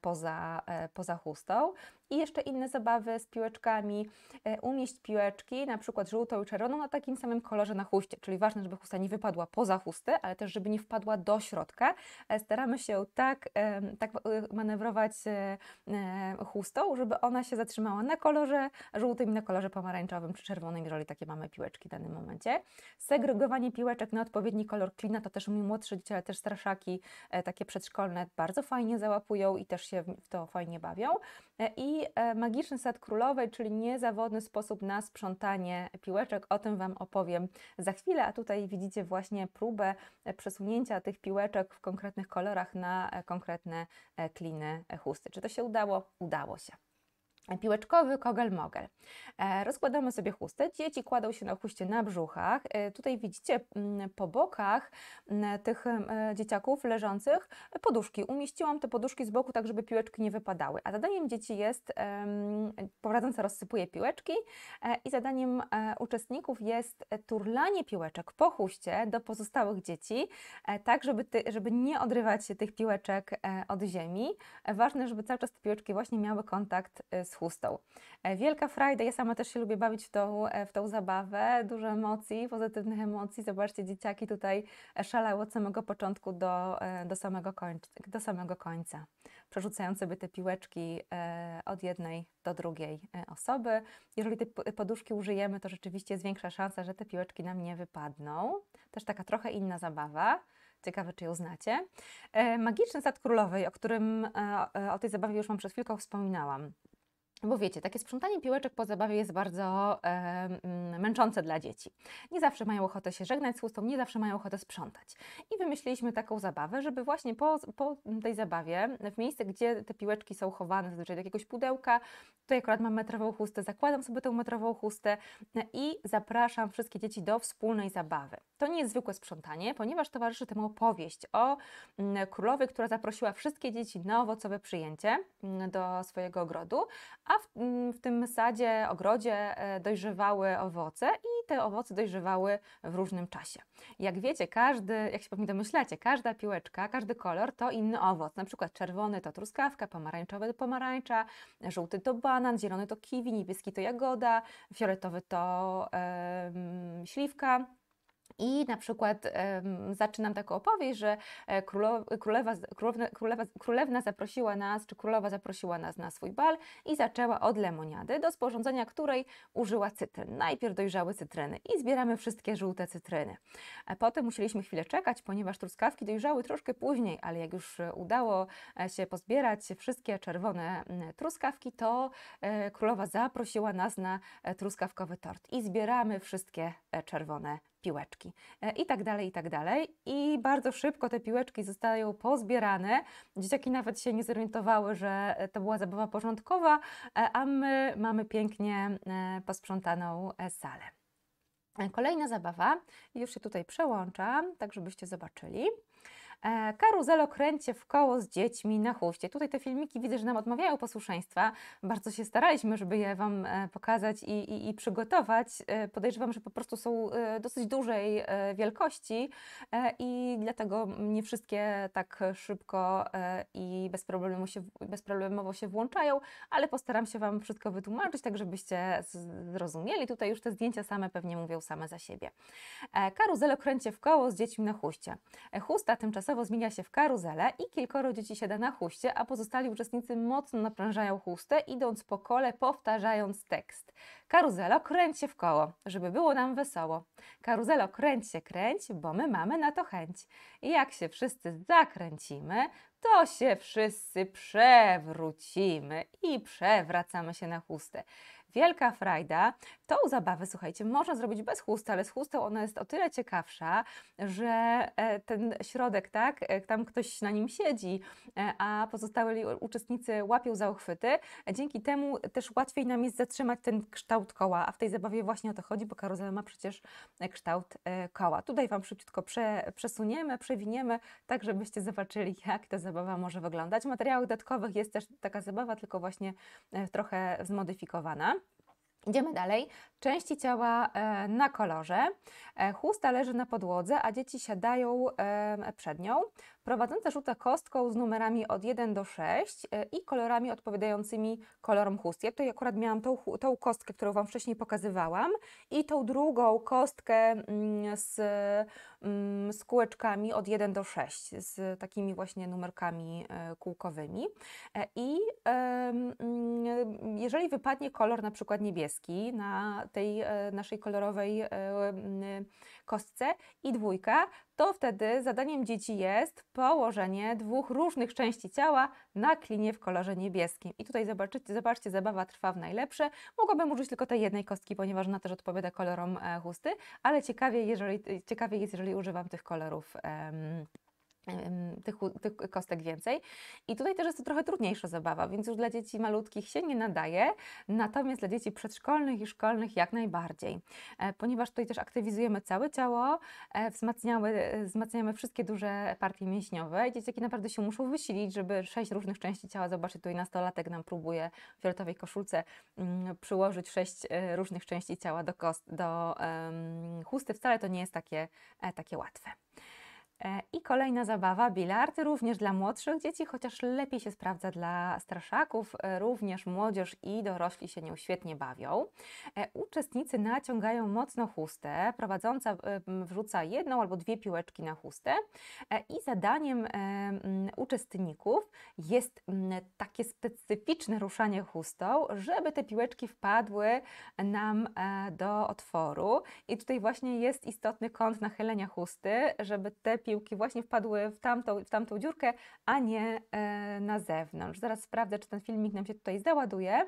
poza, poza chustą i jeszcze inne zabawy z piłeczkami. E, umieść piłeczki, na przykład żółtą i czerwoną, na takim samym kolorze na chuście, czyli ważne, żeby chusta nie wypadła poza chustę, ale też, żeby nie wpadła do środka. E, staramy się tak, e, tak manewrować chustą, żeby ona się zatrzymała na kolorze żółtym i na kolorze pomarańczowym czy czerwonym, jeżeli takie mamy piłeczki w danym momencie. Segregowanie piłeczek na odpowiedni kolor klina, to też mi młodsze dzieci, ale też straszaki, takie przedszkolne, bardzo fajnie załapują i też się w to fajnie bawią. I i e, Magiczny Sad Królowej, czyli niezawodny sposób na sprzątanie piłeczek. O tym Wam opowiem za chwilę, a tutaj widzicie właśnie próbę e, przesunięcia tych piłeczek w konkretnych kolorach na e, konkretne kliny chusty. Czy to się udało? Udało się piłeczkowy kogel-mogel. E, rozkładamy sobie chustę, dzieci kładą się na chuście na brzuchach. E, tutaj widzicie mm, po bokach mm, tych e, dzieciaków leżących poduszki. Umieściłam te poduszki z boku, tak żeby piłeczki nie wypadały. A zadaniem dzieci jest, prowadząca rozsypuje piłeczki i zadaniem uczestników jest turlanie piłeczek po chuście do pozostałych dzieci, tak żeby, ty, żeby nie odrywać się tych piłeczek od ziemi. Ważne, żeby cały czas te piłeczki właśnie miały kontakt z chustą. E, Wielka frajda, ja sama też się lubię bawić w tą, e, w tą zabawę, dużo emocji, pozytywnych emocji. Zobaczcie, dzieciaki tutaj e, szalały od samego początku do, do, samego, końca, do samego końca, przerzucając sobie te piłeczki od jednej do drugiej osoby. Jeżeli te poduszki użyjemy, to rzeczywiście jest większa szansa, że te piłeczki nam nie wypadną. Też taka trochę inna zabawa. Ciekawe, czy ją znacie. Magiczny Sad Królowej, o którym o tej zabawie już Wam przez chwilkę wspominałam. Bo wiecie, takie sprzątanie piłeczek po zabawie jest bardzo e, męczące dla dzieci. Nie zawsze mają ochotę się żegnać z chustą, nie zawsze mają ochotę sprzątać. I wymyśliliśmy taką zabawę, żeby właśnie po, po tej zabawie, w miejsce, gdzie te piłeczki są chowane, zazwyczaj do jakiegoś pudełka, tutaj akurat mam metrową chustę, zakładam sobie tę metrową chustę no i zapraszam wszystkie dzieci do wspólnej zabawy. To nie jest zwykłe sprzątanie, ponieważ towarzyszy temu opowieść o mm, królowej, która zaprosiła wszystkie dzieci na owocowe przyjęcie mm, do swojego ogrodu, a w, mm, w, tym sadzie, ogrodzie e, dojrzewały owoce i te owoce dojrzewały w różnym czasie. Jak wiecie, każdy, jak się pewnie domyślacie, każda piłeczka, każdy kolor to inny owoc. Na przykład czerwony to truskawka, pomarańczowy to pomarańcza, żółty to banan, zielony to kiwi, niebieski to jagoda, fioletowy to yy, śliwka i na przykład um, zaczynam taką opowieść, że e, królowa, królewa, królewna, królewa, królewna zaprosiła nas, czy królowa zaprosiła nas na swój bal i zaczęła od lemoniady, do sporządzenia której użyła cytryn. Najpierw dojrzały cytryny i zbieramy wszystkie żółte cytryny. E, potem musieliśmy chwilę czekać, ponieważ truskawki dojrzały troszkę później, ale jak już e, udało się pozbierać wszystkie czerwone truskawki, to królowa zaprosiła nas na truskawkowy tort i zbieramy wszystkie czerwone piłeczki e, i tak dalej, i tak dalej. I bardzo szybko te piłeczki zostają pozbierane. Dzieciaki nawet się nie zorientowały, że to była zabawa porządkowa, e, a my mamy pięknie e, posprzątaną salę. Kolejna zabawa, już się tutaj przełączam, tak żebyście zobaczyli. E, Karuzelo kręcie w koło z dziećmi na chuście. Tutaj te filmiki widzę, że nam odmawiają posłuszeństwa. Bardzo się staraliśmy, żeby je Wam e, pokazać i, i, i przygotować. E, podejrzewam, że po prostu są dosyć dużej wielkości i dlatego nie wszystkie tak szybko i bez problemu się, bezproblemowo się włączają, ale postaram się Wam wszystko wytłumaczyć, tak żebyście zrozumieli. Tutaj już te zdjęcia same pewnie mówią same za siebie. kręcie w koło z dziećmi na chuście. Chusta tymczasowo Zabawa zmienia się w karuzelę i kilkoro dzieci siada na chuście, a pozostali uczestnicy mocno naprężają chustę, idąc po kole, powtarzając tekst. Karuzelo, kręć się w koło, żeby było nam wesoło. Karuzelo, kręć się, kręć, bo my mamy na to chęć. I jak się wszyscy zakręcimy, to się wszyscy przewrócimy i przewracamy się na chustę. Wielka frajda. Tą zabawę, słuchajcie, można zrobić bez chusty, ale z chustą ona jest o tyle ciekawsza, że e, ten środek, tak, e, tam ktoś na nim siedzi, e, a pozostałe uczestnicy łapią za uchwyty. Dzięki temu też łatwiej nam jest zatrzymać ten kształt koła, a w tej zabawie właśnie o to chodzi, bo karuzela ma przecież kształt koła. Tutaj Wam szybciutko prze, przesuniemy, przewiniemy, tak żebyście zobaczyli, jak ta zabawa może wyglądać. W materiałach dodatkowych jest też taka zabawa, tylko właśnie trochę zmodyfikowana. Idziemy dalej. Części ciała e, na kolorze. E, Chusta leży na podłodze, a dzieci siadają e, przed nią. Prowadząca rzuca kostką z numerami od 1 do 6 e, i kolorami odpowiadającymi kolorom chust. Ja tutaj akurat miałam tą, tą kostkę, którą Wam wcześniej pokazywałam i tą drugą kostkę mm, z, mm, z kółeczkami od 1 do 6, z takimi właśnie numerkami e, kółkowymi. E, I mm, jeżeli wypadnie kolor na przykład niebieski na tej naszej kolorowej kostce i dwójka, to wtedy zadaniem dzieci jest położenie dwóch różnych części ciała na klinie w kolorze niebieskim. I tutaj zobaczycie, zobaczcie, zabawa trwa w najlepsze. Mogłabym użyć tylko tej jednej kostki, ponieważ ona też odpowiada kolorom e, chusty, ale ciekawie, jeżeli, ciekawie jest, jeżeli używam tych kolorów. Em, tych, tych, kostek więcej. I tutaj też jest to trochę trudniejsza zabawa, więc już dla dzieci malutkich się nie nadaje, natomiast dla dzieci przedszkolnych i szkolnych jak najbardziej, e, ponieważ tutaj też aktywizujemy całe ciało, e, wzmacniamy, e, wzmacniamy wszystkie duże partie mięśniowe. Dzieciaki naprawdę się muszą wysilić, żeby sześć różnych części ciała zobaczyć. Tutaj nastolatek nam próbuje w fioletowej koszulce mm, przyłożyć sześć różnych części ciała do, kost, do um, chusty. Wcale to nie jest takie, takie łatwe. E, I kolejna zabawa, bilard, również dla młodszych dzieci, chociaż lepiej się sprawdza dla straszaków. E, również młodzież i dorośli się nią świetnie bawią. E, uczestnicy naciągają mocno chustę, prowadząca wrzuca jedną albo dwie piłeczki na chustę i zadaniem uczestników jest takie specyficzne ruszanie chustą, żeby te piłeczki wpadły nam do otworu. I tutaj właśnie jest istotny kąt nachylenia chusty, żeby te piłki właśnie wpadły w tamtą, w tamtą dziurkę, a nie e, na zewnątrz. Zaraz sprawdzę, czy ten filmik nam się tutaj załaduje,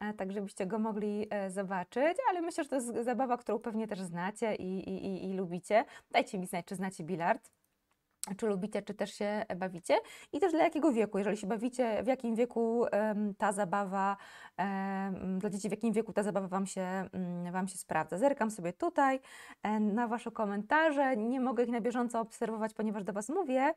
e, tak żebyście go mogli e, zobaczyć, ale myślę, że to jest zabawa, którą pewnie też znacie i, i, i, i lubicie. Dajcie mi znać, czy znacie bilard czy lubicie, czy też się bawicie i też dla jakiego wieku, jeżeli się bawicie, w jakim wieku ta zabawa, dla dzieci w jakim wieku ta zabawa Wam się, mm, wam się sprawdza. Zerkam sobie tutaj e, na Wasze komentarze, nie mogę ich na bieżąco obserwować, ponieważ do Was mówię,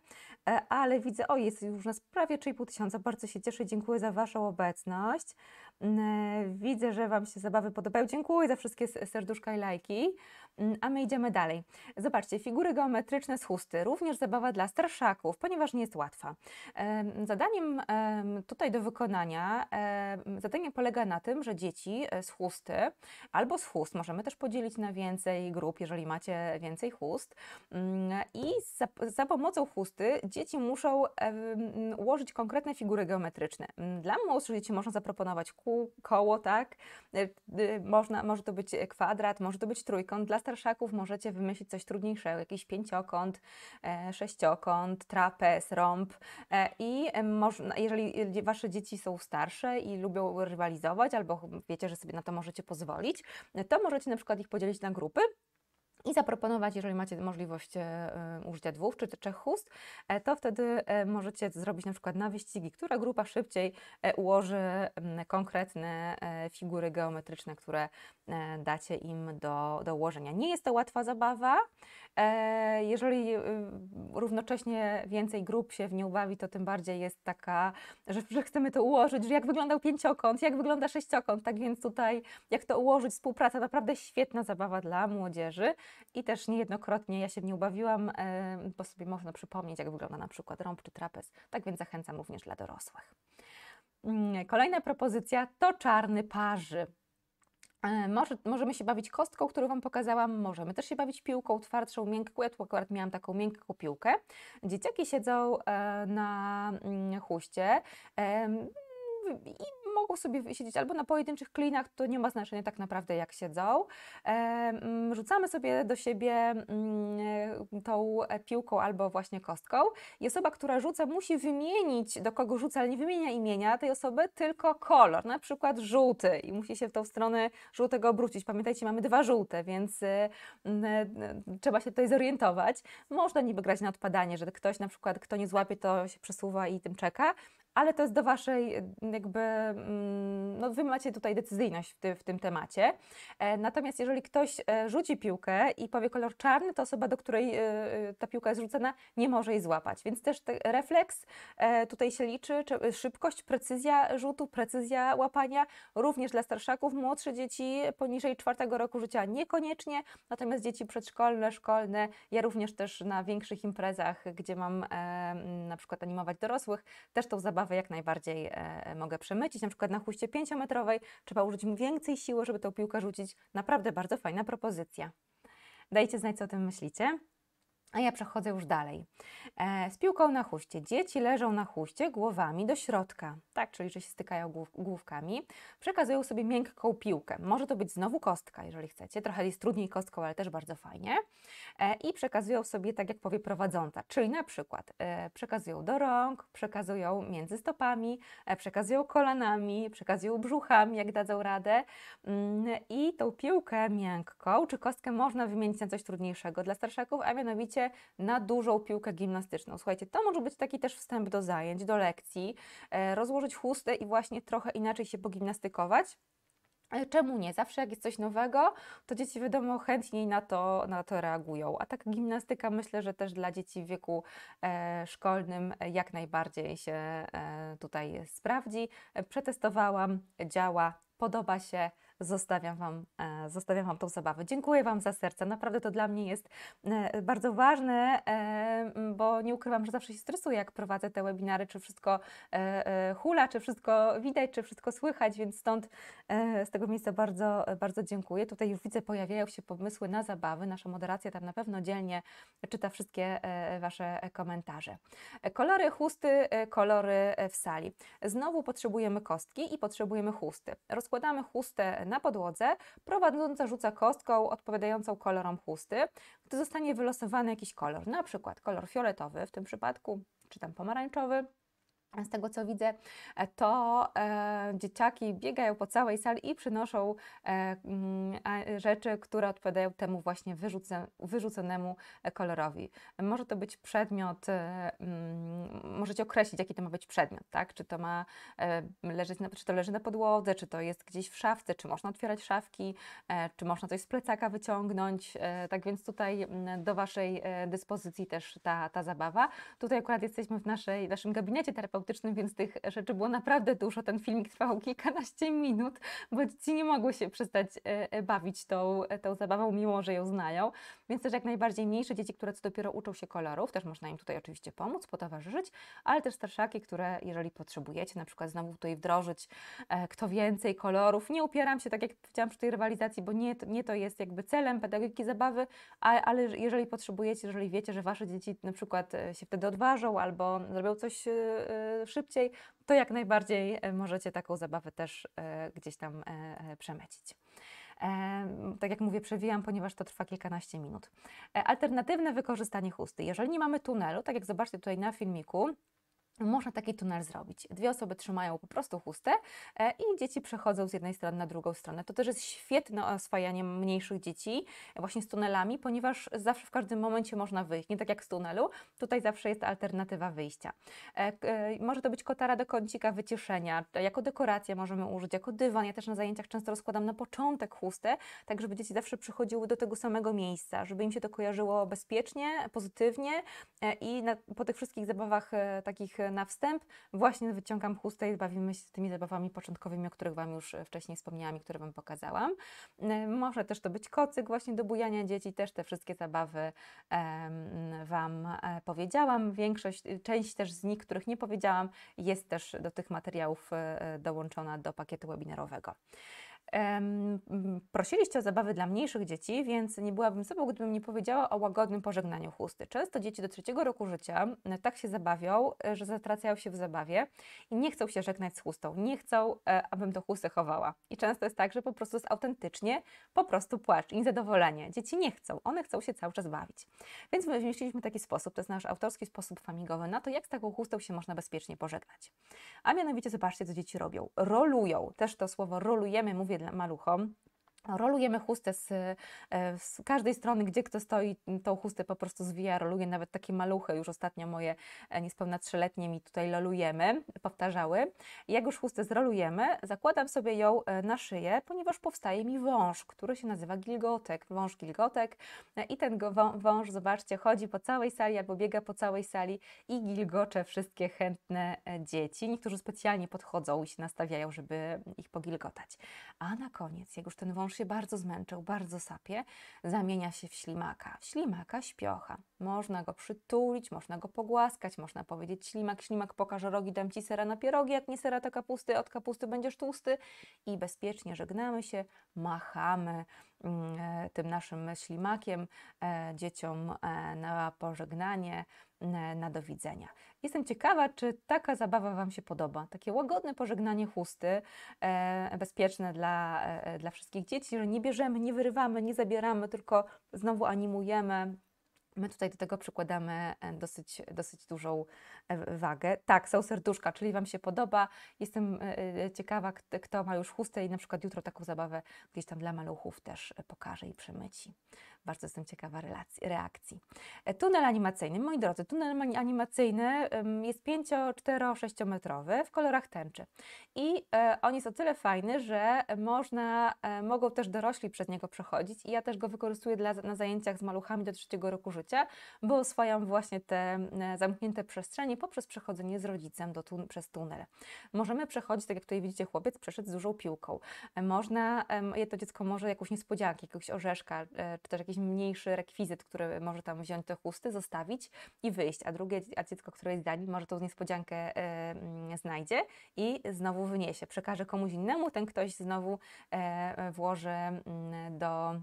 e, ale widzę, o jest już nas prawie 3,5 tysiąca, bardzo się cieszę, dziękuję za Waszą obecność. Mm, e, widzę, że Wam się zabawy podobają, dziękuję za wszystkie serduszka i lajki. Mm, a my idziemy dalej. Zobaczcie, figury geometryczne z chusty, również zabawa dla starszaków, ponieważ nie jest łatwa. Zadaniem tutaj do wykonania, zadanie polega na tym, że dzieci e, z chusty albo z chust, możemy też podzielić na więcej grup, jeżeli macie więcej chust, mm, i za, za pomocą chusty dzieci muszą ułożyć konkretne figury geometryczne. Mm, dla młodszych dzieci można zaproponować kół, koło, tak? E, e, można, może to być kwadrat, może to być trójkąt. Dla starszaków możecie wymyślić coś trudniejszego, jakiś pięciokąt, e, sześciokąt, trapez, rąb e, i e, no, jeżeli wasze dzieci są starsze i lubią rywalizować albo wiecie, że sobie na to możecie pozwolić, to możecie na przykład ich podzielić na grupy i zaproponować, jeżeli macie możliwość e, e, użycia dwóch czy trzech chust, e, to wtedy możecie zrobić na przykład na wyścigi, która grupa szybciej ułoży konkretne figury geometryczne, które dacie im do, do ułożenia. Nie jest to łatwa zabawa. Jeżeli równocześnie więcej grup się w nią bawi, to tym bardziej jest taka, że, że chcemy to ułożyć, że jak wyglądał pięciokąt, jak wygląda sześciokąt, tak więc tutaj jak to ułożyć, współpraca, naprawdę świetna zabawa dla młodzieży. I też niejednokrotnie ja się w nie ubawiłam, bo sobie można przypomnieć, jak wygląda na przykład rąb czy trapez. Tak więc zachęcam również dla dorosłych. Mm, kolejna propozycja to czarny parzy. E, może, możemy się bawić kostką, którą Wam pokazałam, możemy też się bawić piłką twardszą, miękką. Ja tu akurat miałam taką miękką piłkę. Dzieciaki siedzą e, na mm, huście i mogą sobie siedzieć albo na pojedynczych klinach, to nie ma znaczenia tak naprawdę jak siedzą. E, mm, rzucamy sobie do siebie mm, tą piłką albo właśnie kostką i osoba, która rzuca, musi wymienić do kogo rzuca, ale nie wymienia imienia tej osoby, tylko kolor, na przykład żółty i musi się w tą stronę żółtego obrócić. Pamiętajcie, mamy dwa żółte, więc y, trzeba się tutaj zorientować. Można niby grać na odpadanie, że ktoś na przykład, kto nie złapie, to się przesuwa i tym czeka, ale to jest do Waszej mm, jakby, mm, no Wy macie tutaj decyzyjność w, ty, w tym temacie. E, natomiast jeżeli ktoś e, rzuci piłkę i powie kolor czarny, to osoba, do której e, ta piłka jest rzucona, nie może jej złapać. Więc też refleks tutaj się liczy, szybkość, precyzja rzutu, precyzja łapania, również dla starszaków, młodsze dzieci poniżej czwartego roku życia niekoniecznie, natomiast dzieci przedszkolne, szkolne, ja również też na większych imprezach, gdzie mam na przykład animować dorosłych, też tą zabawę jak najbardziej e, e, mogę przemycić. Na przykład na huście pięciometrowej trzeba użyć więcej siły, żeby tą piłkę rzucić. Naprawdę bardzo fajna propozycja. Dajcie znać, co o tym myślicie. A ja przechodzę już dalej. E, z piłką na chuście. Dzieci leżą na chuście głowami do środka, tak, czyli że się stykają głów, główkami. Przekazują sobie miękką piłkę. Może to być znowu kostka, jeżeli chcecie. Trochę jest trudniej kostką, ale też bardzo fajnie. E, i przekazują sobie, tak jak powie prowadząca, czyli na przykład e, przekazują do rąk, przekazują między stopami, e, przekazują kolanami, przekazują brzuchami, jak dadzą radę mm, i tą piłkę miękką czy kostkę można wymienić na coś trudniejszego dla starszaków, a mianowicie na dużą piłkę gimnastyczną. Słuchajcie, to może być taki też wstęp do zajęć, do lekcji, rozłożyć chustę i właśnie trochę inaczej się pogimnastykować. Czemu nie? Zawsze jak jest coś nowego, to dzieci wiadomo chętniej na to, na to reagują. A taka gimnastyka myślę, że też dla dzieci w wieku e, szkolnym e, jak najbardziej się e, tutaj sprawdzi. E, przetestowałam, działa, podoba się zostawiam Wam, e, zostawiam wam tą zabawę. Dziękuję Wam za serce. Naprawdę to dla mnie jest e, bardzo ważne, e, bo nie ukrywam, że zawsze się stresuję, jak prowadzę te webinary, czy wszystko hula, czy wszystko widać, czy wszystko słychać, więc stąd z tego miejsca bardzo, bardzo dziękuję. Tutaj już widzę, pojawiają się pomysły na zabawy. Nasza moderacja tam na pewno dzielnie czyta wszystkie Wasze komentarze. Kolory chusty, kolory w sali. Znowu potrzebujemy kostki i potrzebujemy chusty. Rozkładamy chustę na podłodze, prowadząca rzuca kostką odpowiadającą kolorom chusty, gdy zostanie wylosowany jakiś kolor, na przykład kolor fioletowy w tym przypadku, czy tam pomarańczowy, z tego co widzę, e, to e, dzieciaki biegają po całej sali i przynoszą e, mm, rzeczy, które odpowiadają temu właśnie wyrzuconemu e, kolorowi. Może to być przedmiot, e, m, mm, możecie określić, jaki to ma być przedmiot, tak? Czy to ma e, leżeć, na, czy to leży na podłodze, czy to jest gdzieś w szafce, czy można otwierać szafki, e, czy można coś z plecaka wyciągnąć. E, tak więc tutaj m, mm, do Waszej e, dyspozycji też ta, ta zabawa. Tutaj akurat jesteśmy w naszej, naszym gabinecie terapeutycznym terapeutycznym, więc tych rzeczy było naprawdę dużo. Ten filmik trwał kilkanaście minut, bo dzieci nie mogły się przestać e, e, bawić tą, tą zabawą, mimo że ją znają. Więc też jak najbardziej mniejsze dzieci, które co dopiero uczą się kolorów, też można im tutaj oczywiście pomóc, potowarzyszyć, ale też starszaki, które jeżeli potrzebujecie, na przykład znowu tutaj wdrożyć e, kto więcej kolorów. Nie upieram się, tak jak powiedziałam przy tej rywalizacji, bo nie, nie to jest jakby celem pedagogiki zabawy, ale, ale jeżeli potrzebujecie, jeżeli wiecie, że wasze dzieci na przykład się wtedy odważą albo zrobią coś Y, szybciej, to jak najbardziej y, możecie taką zabawę też y, gdzieś tam e, e, przemycić. E, tak jak mówię, przewijam, ponieważ to trwa kilkanaście minut. Alternatywne wykorzystanie chusty. Jeżeli nie mamy tunelu, tak jak zobaczcie tutaj na filmiku, można taki tunel zrobić. Dwie osoby trzymają po prostu chustę e, i dzieci przechodzą z jednej strony na drugą stronę. To też jest świetne oswajanie mniejszych dzieci e, właśnie z tunelami, ponieważ zawsze w każdym momencie można wyjść. Nie tak jak z tunelu, tutaj zawsze jest alternatywa wyjścia. E, może to być kotara do kącika wyciszenia, jako dekoracja możemy użyć, jako dywan. Ja też na zajęciach często rozkładam na początek chustę, tak żeby dzieci zawsze przychodziły do tego samego miejsca, żeby im się to kojarzyło bezpiecznie, pozytywnie i na, po tych wszystkich zabawach takich na wstęp. Właśnie wyciągam chustę i bawimy się tymi zabawami początkowymi, o których Wam już e, wcześniej wspomniałam i które Wam pokazałam. E, może też to być kocyk właśnie do bujania dzieci, też te wszystkie zabawy Wam e, powiedziałam. Większość, część też z nich, których nie powiedziałam, jest też do tych materiałów dołączona do pakietu webinarowego. Prosiliście o zabawy dla mniejszych dzieci, więc nie byłabym sobą, gdybym nie powiedziała o łagodnym pożegnaniu chusty. Często dzieci do trzeciego roku życia e, tak się zabawią, e, że zatracają się w zabawie i nie chcą się żegnać z chustą, nie chcą, e, abym do chusty chowała. I często jest tak, że po prostu jest autentycznie po prostu płacz i niezadowolenie. Dzieci nie chcą, one chcą się cały czas bawić. Więc wymyśliliśmy taki sposób, to jest nasz autorski sposób famigowy na to, jak z taką chustą się można bezpiecznie pożegnać. A mianowicie zobaczcie, co dzieci robią. Rolują, też to słowo rolujemy, mówię maluchom, Rolujemy chustę z, e, z, każdej strony, gdzie kto stoi, tą chustę po prostu zwija, roluje nawet takie maluchy, już ostatnio moje e, niespełna trzyletnie mi tutaj lolujemy, powtarzały. Jak już chustę zrolujemy, zakładam sobie ją e, na szyję, ponieważ powstaje mi wąż, który się nazywa gilgotek, wąż gilgotek i ten wąż, zobaczcie, chodzi po całej sali albo biega po całej sali i gilgocze wszystkie chętne dzieci. Niektórzy specjalnie podchodzą i się nastawiają, żeby ich pogilgotać. A na koniec, jak już ten wąż się bardzo zmęczył, bardzo sapie, zamienia się w ślimaka. W ślimaka śpiocha. Można go przytulić, można go pogłaskać, można powiedzieć ślimak, ślimak pokażę rogi, dam ci sera na pierogi, jak nie sera to kapusty, od kapusty będziesz tłusty i bezpiecznie żegnamy się, machamy mm, e, tym naszym ślimakiem e, dzieciom e, na pożegnanie, E, na do widzenia. Jestem ciekawa, czy taka zabawa Wam się podoba. Takie łagodne pożegnanie chusty, e, bezpieczne dla, e, e dla wszystkich dzieci, że nie bierzemy, nie wyrywamy, nie zabieramy, tylko znowu animujemy, My tutaj do tego przykładamy e, dosyć, dosyć dużą wagę. Tak, są serduszka, czyli Wam się podoba. Jestem ciekawa, kto ma już chustę i na przykład jutro taką zabawę gdzieś tam dla maluchów też pokaże i przemyci. Bardzo jestem ciekawa relacji, reakcji. E, tunel animacyjny. Moi drodzy, tunel animacyjny jest 5, 4, 6 metrowy w kolorach tęczy. I e, on jest o tyle fajny, że można, e, mogą też dorośli przez niego przechodzić i ja też go wykorzystuję dla, na zajęciach z maluchami do trzeciego roku życia, bo oswajam właśnie te zamknięte przestrzenie poprzez przechodzenie z rodzicem do tun przez tunel. Możemy przechodzić, tak jak tutaj widzicie, chłopiec przeszedł z dużą piłką. Można, to dziecko może jakąś niespodziankę, jakiegoś orzeszka, czy też jakieś jakiś mniejszy rekwizyt, który może tam wziąć te chusty, zostawić i wyjść, a drugie, a dziecko, które jest dani, może tą niespodziankę e, mm, znajdzie i znowu wyniesie, przekaże komuś innemu, ten ktoś znowu y, włoży mm, do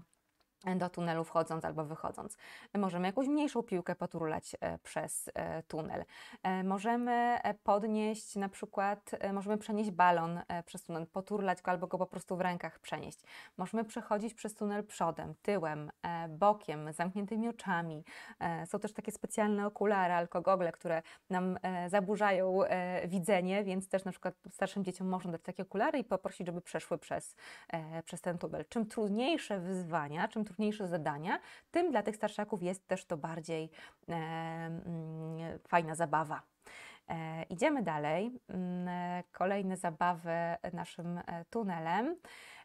do tunelu wchodząc albo wychodząc. Możemy jakąś mniejszą piłkę poturlać e, przez e, tunel. E, możemy podnieść na przykład, możemy przenieść balon przez tunel, poturlać go albo go po prostu w rękach przenieść. Możemy przechodzić przez tunel przodem, tyłem, bokiem, zamkniętymi oczami. Są też takie specjalne okulary, alkogogle, które nam zaburzają widzenie, więc też na przykład starszym dzieciom można dać takie okulary i poprosić, żeby przeszły przez, przez ten tunel. Czym trudniejsze wyzwania, czym trudniejsze trudniejsze zadania, tym dla tych starszaków jest też to bardziej e, mm, fajna zabawa. E, idziemy dalej. Mm, e, kolejne zabawy naszym e, tunelem.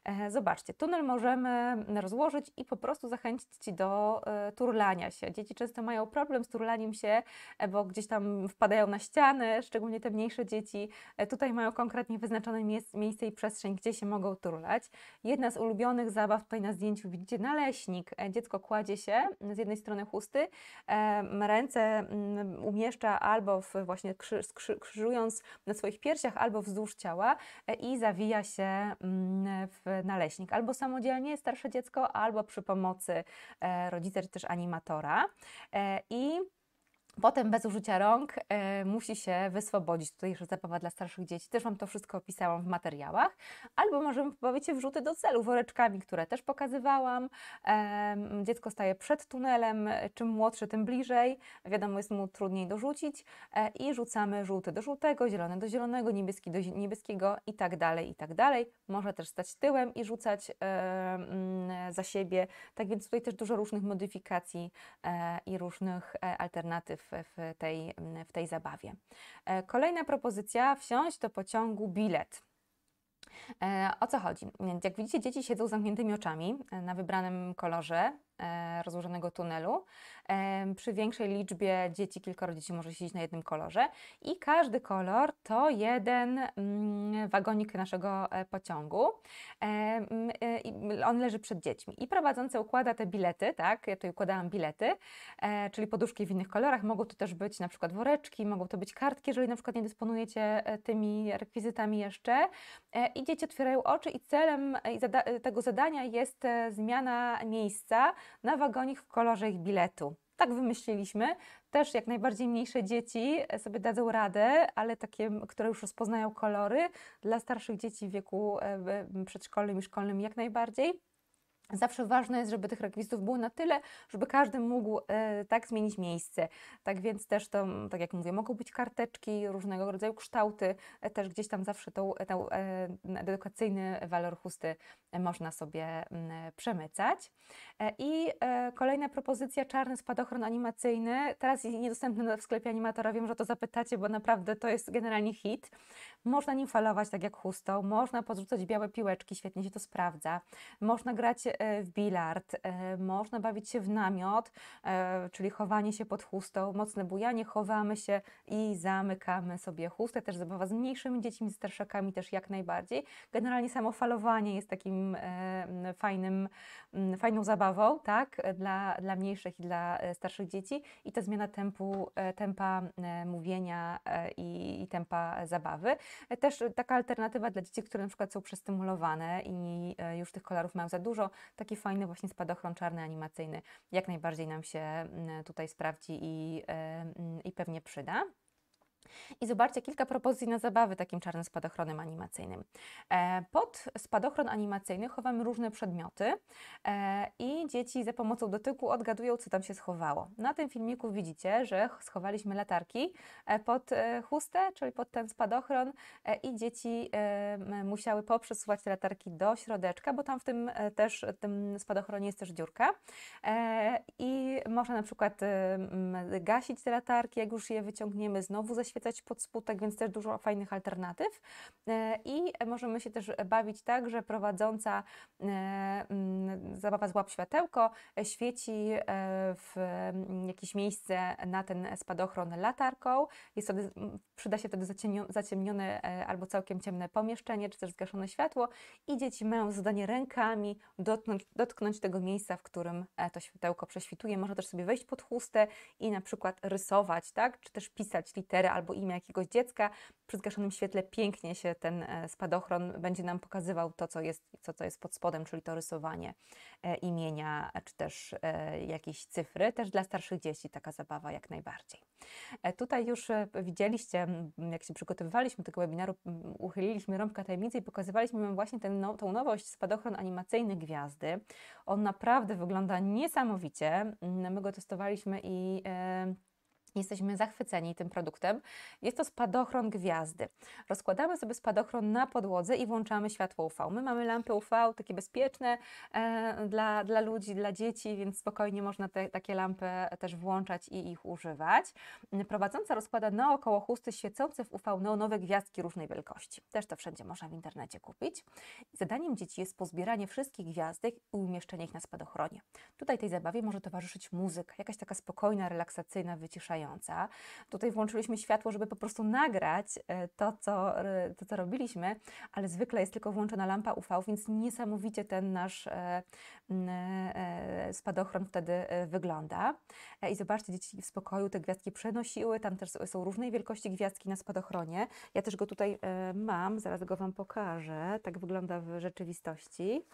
E, zobaczcie, tunel możemy rozłożyć i po prostu zachęcić Ci do e, turlania się. Dzieci często mają problem z turlaniem się, e, bo gdzieś tam wpadają na ściany, szczególnie te mniejsze dzieci. Tutaj mają konkretnie wyznaczone miejsce i przestrzeń, gdzie się mogą turlać. Jedna z ulubionych zabaw tutaj na zdjęciu widzicie naleśnik. Dziecko kładzie się z jednej strony chusty, ręce mm, umieszcza albo w, właśnie krzyżując na swoich piersiach, albo wzdłuż ciała i zawija się mm, w naleśnik albo samodzielnie starsze dziecko, albo przy pomocy e, rodzica czy też animatora. E, I Potem bez użycia rąk e, musi się wyswobodzić. Tutaj jeszcze zabawa dla starszych dzieci. Też Wam to wszystko opisałam w materiałach. Albo możemy pobawić się wrzuty do celu woreczkami, które też pokazywałam. dziecko staje przed tunelem. Czym młodsze, tym bliżej. Wiadomo, jest mu trudniej dorzucić. Y, I rzucamy żółty do żółtego, zielony do zielonego, niebieski do niebieskiego i tak dalej, i tak dalej. Może też stać tyłem i rzucać e, mm, za siebie. Tak więc tutaj też dużo różnych modyfikacji i różnych alternatyw w, tej, w tej zabawie. E, kolejna propozycja: wsiąść do pociągu bilet. E, o co chodzi? Jak widzicie, dzieci siedzą z zamkniętymi oczami e, na wybranym kolorze, E, rozłożonego tunelu. E, przy większej liczbie dzieci, kilkoro dzieci może siedzieć na jednym kolorze i każdy kolor to jeden mm, wagonik naszego e, pociągu. On leży przed dziećmi i prowadzący układa te bilety, tak? Ja tu układałam bilety, czyli poduszki w innych kolorach. Mogą to też być na przykład woreczki, mogą to być kartki, jeżeli na przykład nie dysponujecie tymi rekwizytami jeszcze. I dzieci otwierają oczy i celem tego zadania jest zmiana miejsca na wagonik w kolorze ich biletu. Tak wymyśliliśmy. Też jak najbardziej mniejsze dzieci e, sobie dadzą radę, ale takie, które już rozpoznają kolory, dla starszych dzieci w wieku e, przedszkolnym i szkolnym jak najbardziej. Zawsze ważne jest, żeby tych rekwizytów było na tyle, żeby każdy mógł e, tak zmienić miejsce. Tak więc też to, mm, tak jak mówię, mogą być karteczki, różnego rodzaju kształty, e, też gdzieś tam zawsze tą, e, tą e, edukacyjny walor chusty e, można sobie mm, przemycać. E, I e, kolejna propozycja, czarny spadochron animacyjny, teraz jest niedostępny w sklepie animatora, wiem, że to zapytacie, bo naprawdę to jest generalnie hit. Można nim falować tak jak chustą, można podrzucać białe piłeczki, świetnie się to sprawdza, można grać e, E, w bilard, e, można bawić się w namiot, e, czyli chowanie się pod chustą, mocne bujanie, chowamy się i zamykamy sobie chustę, też zabawa z mniejszymi dziećmi, z starszakami też jak najbardziej. Generalnie samofalowanie jest takim fajnym, fajną zabawą, tak, dla, dla mniejszych i dla starszych dzieci i ta zmiana tempu, tempa mówienia i, i tempa zabawy. Też taka alternatywa dla dzieci, które na przykład są przestymulowane i już tych kolorów mają za dużo, taki fajny właśnie spadochron czarny, animacyjny, jak najbardziej nam się mm, tutaj sprawdzi i, e, mm, i pewnie przyda. I zobaczcie kilka propozycji na zabawy takim czarnym spadochronem animacyjnym. E, pod spadochron animacyjny chowamy różne przedmioty e, i dzieci za pomocą dotyku odgadują, co tam się schowało. Na tym filmiku widzicie, że schowaliśmy latarki e, pod chustę, czyli pod ten spadochron i dzieci musiały poprzesuwać te latarki do środeczka, bo tam w tym też tym spadochronie jest też dziurka. I można na przykład gasić te latarki, jak już je wyciągniemy, znowu zasilać zaświecać pod spótek, więc też dużo fajnych alternatyw. E, I możemy się też bawić tak, że prowadząca e, mm, zabawa łap światełko świeci e, w mm, jakieś miejsce na ten spadochron latarką. Jest to przyda się wtedy zaciemnione albo całkiem ciemne pomieszczenie, czy też zgaszone światło i dzieci mają zadanie rękami dotknąć, dotknąć tego miejsca, w którym to światełko prześwituje. Można też sobie wejść pod chustę i na przykład rysować, tak? czy też pisać litery albo imię jakiegoś dziecka, przy zgaszonym świetle pięknie się ten e, spadochron będzie nam pokazywał to, co jest, co, co jest pod spodem, czyli to rysowanie e, imienia czy też e, jakieś cyfry. Też dla starszych dzieci taka zabawa jak najbardziej. Tutaj już widzieliście, jak się przygotowywaliśmy do tego webinaru, uchyliliśmy rąbka tajemnicy i pokazywaliśmy Wam właśnie ten no, tą nowość spadochron animacyjny Gwiazdy. On naprawdę wygląda niesamowicie. My go testowaliśmy i... Yy, Jesteśmy zachwyceni tym produktem. Jest to spadochron gwiazdy. Rozkładamy sobie spadochron na podłodze i włączamy światło UV. My mamy lampy UV, takie bezpieczne e, dla, dla ludzi, dla dzieci, więc spokojnie można te, takie lampy też włączać i ich używać. Prowadząca rozkłada naokoło chusty świecące w UV neonowe gwiazdki różnej wielkości. Też to wszędzie można w internecie kupić. Zadaniem dzieci jest pozbieranie wszystkich gwiazdek i umieszczenie ich na spadochronie. Tutaj tej zabawie może towarzyszyć muzyka, jakaś taka spokojna, relaksacyjna, wyciszająca Tutaj włączyliśmy światło, żeby po prostu nagrać e, to, co, e, to, co robiliśmy, ale zwykle jest tylko włączona lampa UV, więc niesamowicie ten nasz e, spadochron wtedy wygląda. I zobaczcie, dzieci w spokoju te gwiazdki przenosiły, tam też są różnej wielkości gwiazdki na spadochronie. Ja też go tutaj mam, zaraz go Wam pokażę. Tak wygląda w rzeczywistości.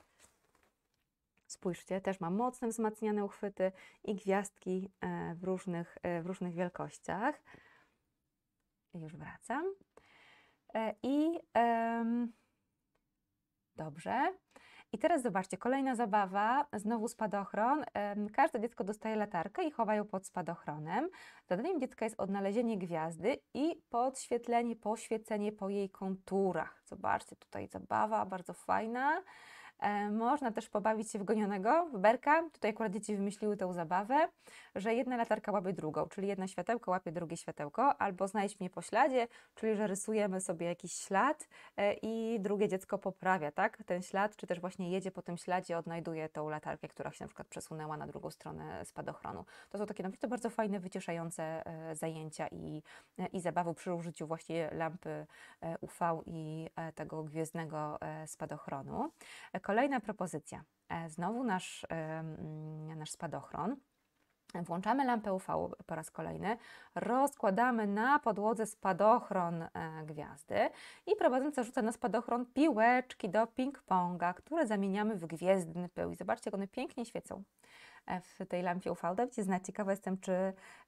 Spójrzcie, też ma mocne wzmacniane uchwyty i gwiazdki e, w różnych, e, w różnych wielkościach. Już wracam. E, I um, dobrze. I teraz zobaczcie, kolejna zabawa, znowu spadochron. Każde dziecko dostaje latarkę i chowa ją pod spadochronem. Zadaniem dziecka jest odnalezienie gwiazdy i podświetlenie, poświecenie po jej konturach. Zobaczcie, tutaj zabawa bardzo fajna. E, można też pobawić się w gonionego, w berka. Tutaj akurat dzieci wymyśliły tę zabawę, że jedna latarka łapie drugą, czyli jedna światełko łapie drugie światełko, albo znajdź mnie po śladzie, czyli że rysujemy sobie jakiś ślad e, i drugie dziecko poprawia tak, ten ślad, czy też właśnie jedzie po tym śladzie, odnajduje tą latarkę, która się na przykład przesunęła na drugą stronę spadochronu. To są takie naprawdę bardzo fajne, wycieszające e, zajęcia i, i zabawy przy użyciu właśnie lampy UV i tego gwiezdnego spadochronu. Kolejna propozycja. E, znowu nasz, mm, nasz spadochron. Włączamy lampę UV po raz kolejny, rozkładamy na podłodze spadochron e, gwiazdy i prowadząca rzuca na spadochron piłeczki do ping-ponga, które zamieniamy w gwiezdny pył. I zobaczcie, jak one pięknie świecą w tej lampie UV. Dajcie znać, ciekawa jestem, czy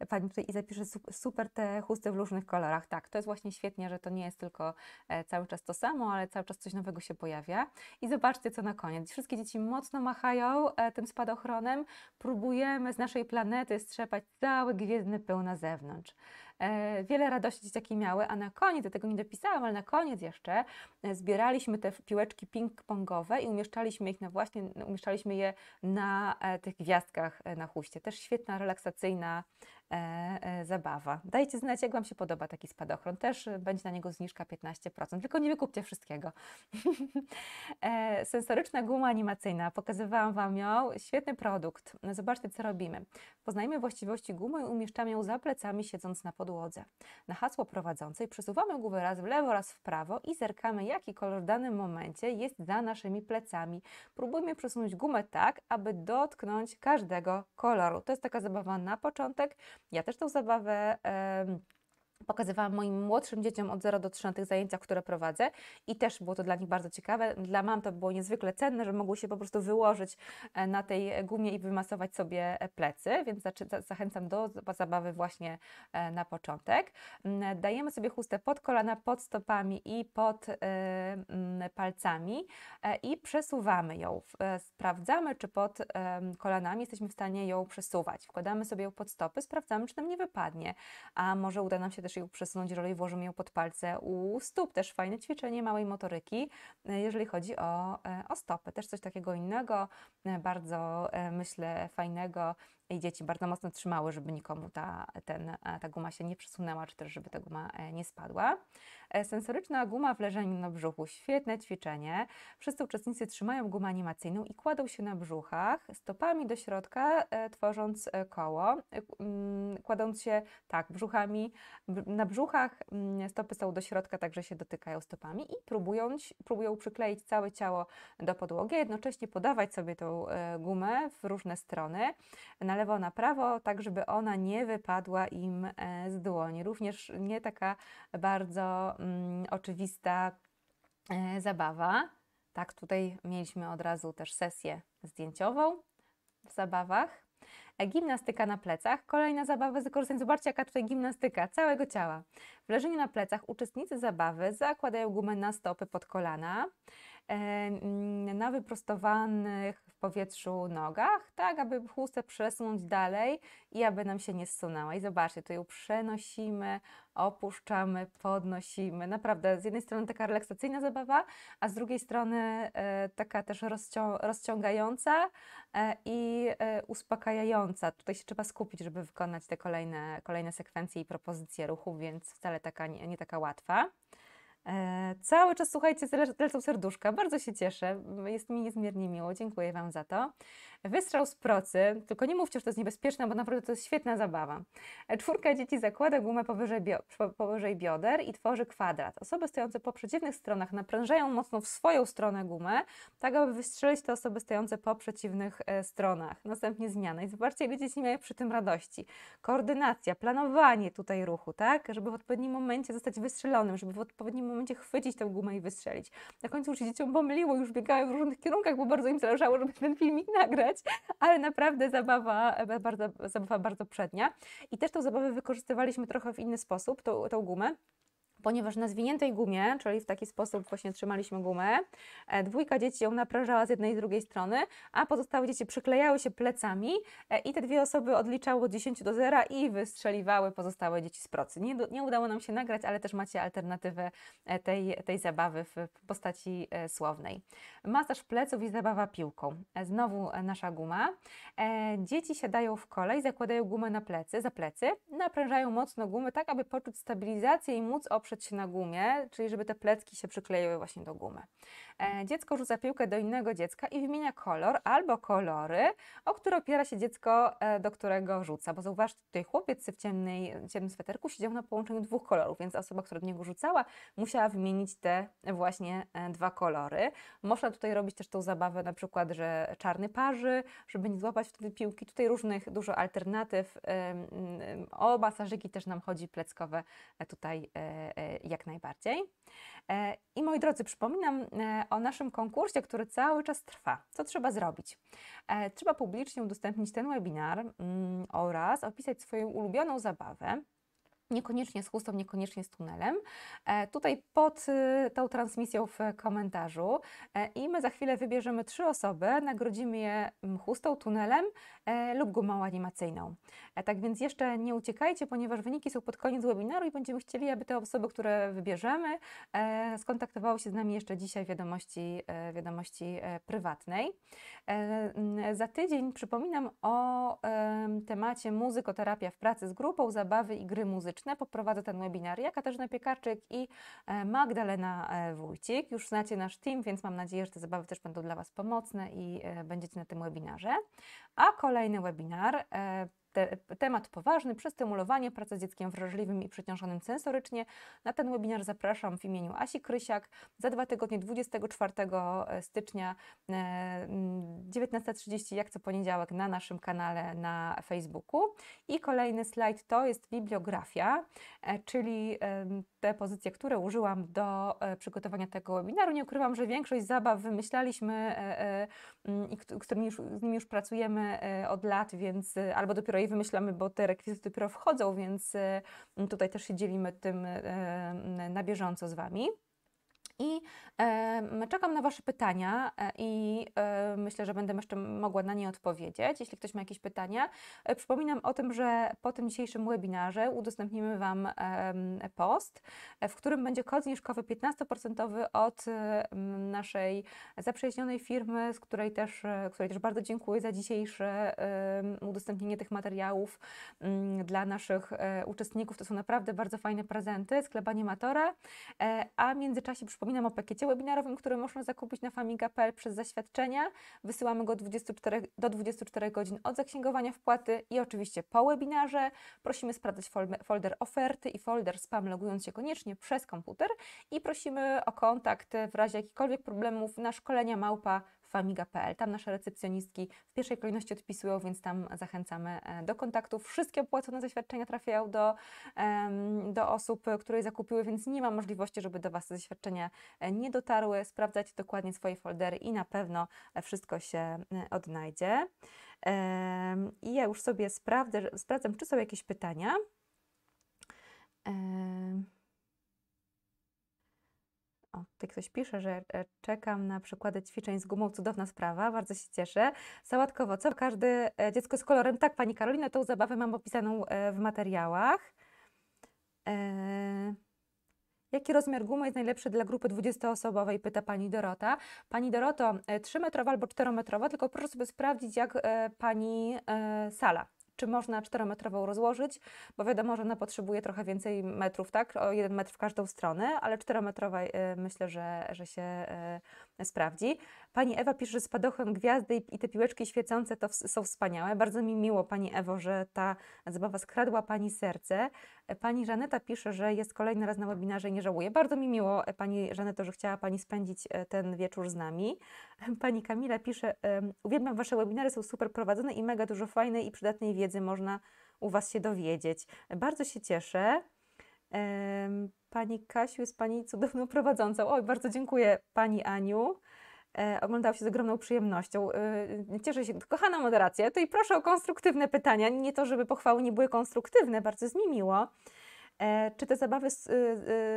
Pani tutaj i zapisze super te chusty w różnych kolorach. Tak, to jest właśnie świetnie, że to nie jest tylko e, cały czas to samo, ale cały czas coś nowego się pojawia. I zobaczcie, co na koniec. Wszystkie dzieci mocno machają e, tym spadochronem. Próbujemy z naszej planety strzepać cały gwiezdny pył na zewnątrz. E, wiele radości dzieciaki miały, a na koniec, ja tego nie dopisałam, ale na koniec jeszcze e, zbieraliśmy te piłeczki ping-pongowe i umieszczaliśmy ich na właśnie, umieszczaliśmy je na e, tych gwiazdkach na chuście. Też świetna, relaksacyjna E, e, zabawa. Dajcie znać, jak Wam się podoba taki spadochron. Też e, będzie na niego zniżka 15%, tylko nie wykupcie wszystkiego. sensoryczna guma animacyjna, pokazywałam Wam ją. Świetny produkt. Zobaczcie, co robimy. Poznajmy właściwości gumy i umieszczamy ją za plecami, siedząc na podłodze. Na hasło prowadzącej przesuwamy głowę raz w lewo, raz w prawo i zerkamy, jaki kolor w danym momencie jest za naszymi plecami. Próbujmy przesunąć gumę tak, aby dotknąć każdego koloru. To jest taka zabawa na początek. Ja też tą zabawę pokazywałam moim młodszym dzieciom od 0 do 3 na tych zajęciach, które prowadzę i też było to dla nich bardzo ciekawe. Dla mam to było niezwykle cenne, że mogły się po prostu wyłożyć e, na tej gumie i wymasować sobie e, plecy, więc zachęcam do zabawy właśnie e, na początek. Mm, dajemy sobie chustę pod kolana, pod stopami i pod mm, palcami i przesuwamy ją. Sprawdzamy, czy pod kolanami jesteśmy w stanie ją przesuwać. Wkładamy sobie ją pod stopy, sprawdzamy, czy nam nie wypadnie, a może uda nam się też ją przesunąć rolę i włożymy ją pod palce. U stóp też fajne ćwiczenie małej motoryki, e, jeżeli chodzi o, e, o stopy Też coś takiego innego, e, bardzo myślę fajnego, i dzieci bardzo mocno trzymały, żeby nikomu ta, ten, e, ta guma się nie przesunęła, czy też żeby ta guma e, nie spadła. E, sensoryczna guma w leżeniu na brzuchu, świetne ćwiczenie. Wszyscy uczestnicy trzymają gumę animacyjną i kładą się na brzuchach stopami do środka, tworząc koło, mm, kładąc się tak, brzuchami, na brzuchach mm, stopy są do środka, także się dotykają stopami i próbują próbują przykleić całe ciało do podłogi, jednocześnie podawać sobie tą gumę w różne strony. Na lewo, na prawo, tak żeby ona nie wypadła im e, z dłoni. Również nie taka bardzo mm, oczywista e, zabawa. Tak, tutaj mieliśmy od razu też sesję zdjęciową w zabawach. E, gimnastyka na plecach. Kolejna zabawa z wykorzystaniem. Zobaczcie, jaka tutaj gimnastyka całego ciała. W leżeniu na plecach uczestnicy zabawy zakładają gumę na stopy pod kolana na wyprostowanych w powietrzu nogach, tak aby chustę przesunąć dalej i aby nam się nie zsunęła. I zobaczcie, tu ją przenosimy, opuszczamy, podnosimy. Naprawdę z jednej strony taka relaksacyjna zabawa, a z drugiej strony e, taka też rozcią rozciągająca e, i e, uspokajająca. Tutaj się trzeba skupić, żeby wykonać te kolejne, kolejne sekwencje i propozycje ruchu, więc wcale taka, nie, nie taka łatwa. Cały czas, słuchajcie, lecą serduszka. Bardzo się cieszę. Jest mi niezmiernie miło. Dziękuję Wam za to. Wystrzał z procy, tylko nie mówcie, że to jest niebezpieczne, bo naprawdę to jest świetna zabawa. Czwórka dzieci zakłada gumę powyżej, bio, powyżej bioder i tworzy kwadrat. Osoby stojące po przeciwnych stronach naprężają mocno w swoją stronę gumę, tak aby wystrzelić te osoby stojące po przeciwnych e, stronach. Następnie zmiana. I zobaczcie, jak dzieci mają przy tym radości. Koordynacja, planowanie tutaj ruchu, tak? Żeby w odpowiednim momencie zostać wystrzelonym, żeby w odpowiednim momencie chwycić tę gumę i wystrzelić. Na końcu już się dzieciom pomyliło, już biegają w różnych kierunkach, bo bardzo im zależało, żeby ten filmik nagrać ale naprawdę zabawa e, bardzo, zabawa bardzo przednia. I też tą zabawę wykorzystywaliśmy trochę w inny sposób, tą, tą gumę ponieważ na zwiniętej gumie, czyli w taki sposób właśnie trzymaliśmy gumę, e, dwójka dzieci ją naprężała z jednej i z drugiej strony, a pozostałe dzieci przyklejały się plecami e, i te dwie osoby odliczały od 10 do 0 i wystrzeliwały pozostałe dzieci z procy. Nie, nie udało nam się nagrać, ale też macie alternatywę e, tej, tej zabawy w postaci słownej. Masaż pleców i zabawa piłką. Znowu nasza guma. Dzieci siadają w kolej, zakładają gumę na plecy, za plecy, naprężają mocno gumę, tak, aby poczuć stabilizację i móc oprzeć oprzeć się na gumie, czyli żeby te plecki się przykleiły właśnie do gumy. E, dziecko rzuca piłkę do innego dziecka i wymienia kolor albo kolory, o które opiera się dziecko, e, do którego rzuca. Bo zauważ, tutaj chłopiec w ciemnej, ciemnym sweterku siedział na połączeniu dwóch kolorów, więc osoba, która do niego rzucała, musiała wymienić te właśnie e, dwa kolory. Można tutaj robić też tą zabawę na przykład, że czarny parzy, żeby nie złapać wtedy piłki. Tutaj różnych dużo alternatyw. O masażyki też nam chodzi pleckowe tutaj E, jak najbardziej. E, I moi drodzy, przypominam e, o naszym konkursie, który cały czas trwa. Co trzeba zrobić? Trzeba publicznie udostępnić ten webinar mm, oraz opisać swoją ulubioną zabawę. Niekoniecznie z chustą, niekoniecznie z tunelem. E, tutaj pod y, tą transmisją w komentarzu e, i my za chwilę wybierzemy trzy osoby, nagrodzimy je mm, chustą, tunelem e, lub gumą animacyjną. Tak więc jeszcze nie uciekajcie, ponieważ wyniki są pod koniec webinaru i będziemy chcieli, aby te osoby, które wybierzemy, skontaktowały się z nami jeszcze dzisiaj w wiadomości, wiadomości prywatnej. Mm, za tydzień przypominam o temacie muzykoterapia w pracy z grupą, zabawy i gry muzyczne Polityczne. Poprowadzę ten webinar ja, Katarzyna Piekarczyk i e, Magdalena e, Wójcik. Już znacie nasz team, więc mam nadzieję, że te zabawy też będą dla Was pomocne i e, będziecie na tym webinarze. A kolejny webinar te, temat poważny, przestymulowanie, praca z dzieckiem wrażliwym i przeciążonym sensorycznie. Na ten webinar zapraszam w imieniu Asi Krysiak. Za dwa tygodnie, 24 e, stycznia, 19.30, e, mm, jak co poniedziałek, na naszym kanale na Facebooku. I kolejny slajd to jest bibliografia, e, czyli te pozycje, które użyłam do przygotowania tego webinaru. Nie ukrywam, że większość zabaw wymyślaliśmy mm, i z nimi już pracujemy od lat, więc albo dopiero której wymyślamy, bo te rekwizyty dopiero wchodzą, więc e, tutaj też się dzielimy tym e, na bieżąco z Wami i e, czekam na Wasze pytania e, i e, myślę, że będę jeszcze mogła na nie odpowiedzieć, jeśli ktoś ma jakieś pytania. E, przypominam o tym, że po tym dzisiejszym webinarze udostępnimy Wam post, e, w którym będzie kod zniżkowy 15% od naszej zaprzyjaźnionej firmy, z której też, e, której też bardzo dziękuję za dzisiejsze udostępnienie tych materiałów mm, dla naszych uczestników. To są naprawdę bardzo fajne prezenty, sklep animatora, a w międzyczasie przypominam, Przypominam o pakiecie webinarowym, który można zakupić na famiga.pl przez zaświadczenia. Wysyłamy go 24, do 24 godzin od zaksięgowania wpłaty i oczywiście po webinarze. Prosimy sprawdzać folder oferty i folder spam, logując się koniecznie przez komputer i prosimy o kontakt w razie jakichkolwiek problemów na szkolenia małpa famiga.pl. Tam nasze recepcjonistki w pierwszej kolejności odpisują, więc tam zachęcamy e, do kontaktów. Wszystkie opłacone zaświadczenia trafiają do, do osób, które je zakupiły, więc nie ma możliwości, żeby do Was te zaświadczenia e, nie dotarły. Sprawdzajcie dokładnie swoje foldery i na pewno e, wszystko się odnajdzie. I ja już sobie sprawdzę, sprawdzam, czy są jakieś pytania. O, tutaj ktoś pisze, że e, czekam na przykłady ćwiczeń z gumą. Cudowna sprawa, bardzo się cieszę. Sałatkowo, co? Każde e, dziecko z kolorem. Tak, Pani Karolina, tą zabawę mam opisaną e, w materiałach. Jaki rozmiar gumy jest najlepszy dla grupy 20-osobowej? Pyta pani Dorota. Pani Doroto, 3-metrowa albo 4-metrowa, tylko proszę sobie sprawdzić, jak pani sala czy można czterometrową rozłożyć, bo wiadomo, że ona potrzebuje trochę więcej metrów, tak? O jeden metr w każdą stronę, ale czterometrowa y, myślę, że, że się y, sprawdzi. Pani Ewa pisze, że spadochron gwiazdy i te piłeczki świecące to są wspaniałe. Bardzo mi miło, Pani Ewo, że ta zabawa skradła Pani serce. Pani Żaneta pisze, że jest kolejny raz na webinarze i nie żałuje. Bardzo mi miło, Pani Żaneto, że chciała Pani spędzić e, ten wieczór z nami. Pani Kamila pisze, uwielbiam Wasze webinary, są super prowadzone i mega dużo fajnej i przydatnej wiedzy można u Was się dowiedzieć. Bardzo się cieszę. Pani Kasiu jest Pani cudowną prowadzącą. Oj, bardzo dziękuję Pani Aniu. E, oglądał się z ogromną przyjemnością. E, e cieszę się. Kochana moderacja, to i proszę o konstruktywne pytania. Nie to, żeby pochwały nie były konstruktywne, bardzo zmieniło. mi miło. E, czy te zabawy y,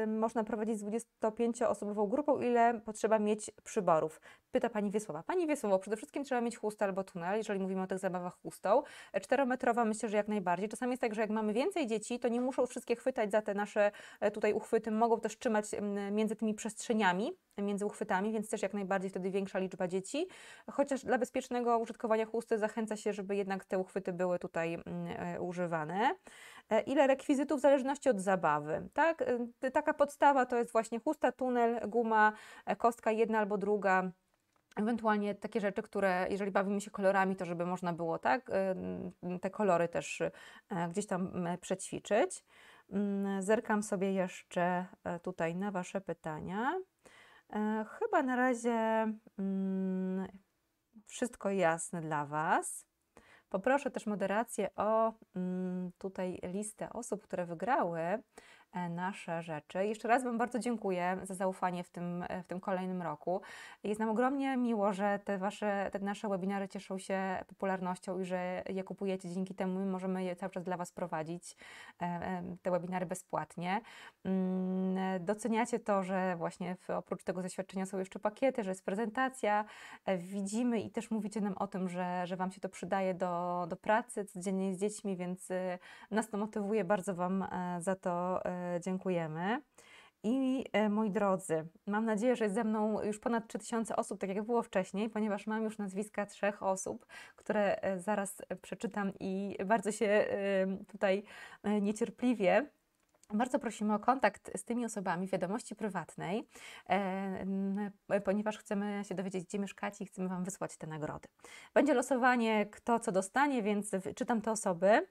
y, można prowadzić z 25-osobową grupą? Ile potrzeba mieć przyborów? Pyta Pani Wiesława. Pani Wiesławo, przede wszystkim trzeba mieć chustę albo tunel, jeżeli mówimy o tych zabawach chustą. E, czterometrowa myślę, że jak najbardziej. Czasami jest tak, że jak mamy więcej dzieci, to nie muszą wszystkie chwytać za te nasze e, tutaj uchwyty, mogą też trzymać między tymi przestrzeniami, między uchwytami, więc też jak najbardziej wtedy większa liczba dzieci. Chociaż dla bezpiecznego użytkowania chusty zachęca się, żeby jednak te uchwyty były tutaj używane. E, ile rekwizytów w zależności od zabawy. Tak? E, taka podstawa to jest właśnie chusta, tunel, guma, e, kostka jedna albo druga. Ewentualnie takie rzeczy, które, jeżeli bawimy się kolorami, to żeby można było tak, te kolory też gdzieś tam przećwiczyć. Mm, zerkam sobie jeszcze tutaj na Wasze pytania. Chyba na razie mm, wszystko jasne dla Was. Poproszę też moderację o mm, tutaj listę osób, które wygrały, E, nasze rzeczy. Jeszcze raz Wam bardzo dziękuję za zaufanie w tym, w tym kolejnym roku. Jest nam ogromnie miło, że te, wasze, te nasze webinary cieszą się popularnością i że je kupujecie. Dzięki temu my możemy je cały czas dla Was prowadzić, e, e, te webinary bezpłatnie. Mm, doceniacie to, że właśnie oprócz tego zaświadczenia są jeszcze pakiety, że jest prezentacja. Widzimy i też mówicie nam o tym, że, że Wam się to przydaje do, do pracy codziennie z dziećmi, więc nas to motywuje. Bardzo Wam za to E, dziękujemy. I e, moi drodzy, mam nadzieję, że jest ze mną już ponad 3000 osób, tak jak było wcześniej, ponieważ mam już nazwiska trzech osób, które e, zaraz przeczytam i bardzo się tutaj niecierpliwie bardzo prosimy o kontakt z tymi osobami wiadomości prywatnej, ponieważ chcemy się dowiedzieć, gdzie mieszkacie i chcemy Wam wysłać te nagrody. Będzie losowanie, kto co dostanie, więc czytam te osoby.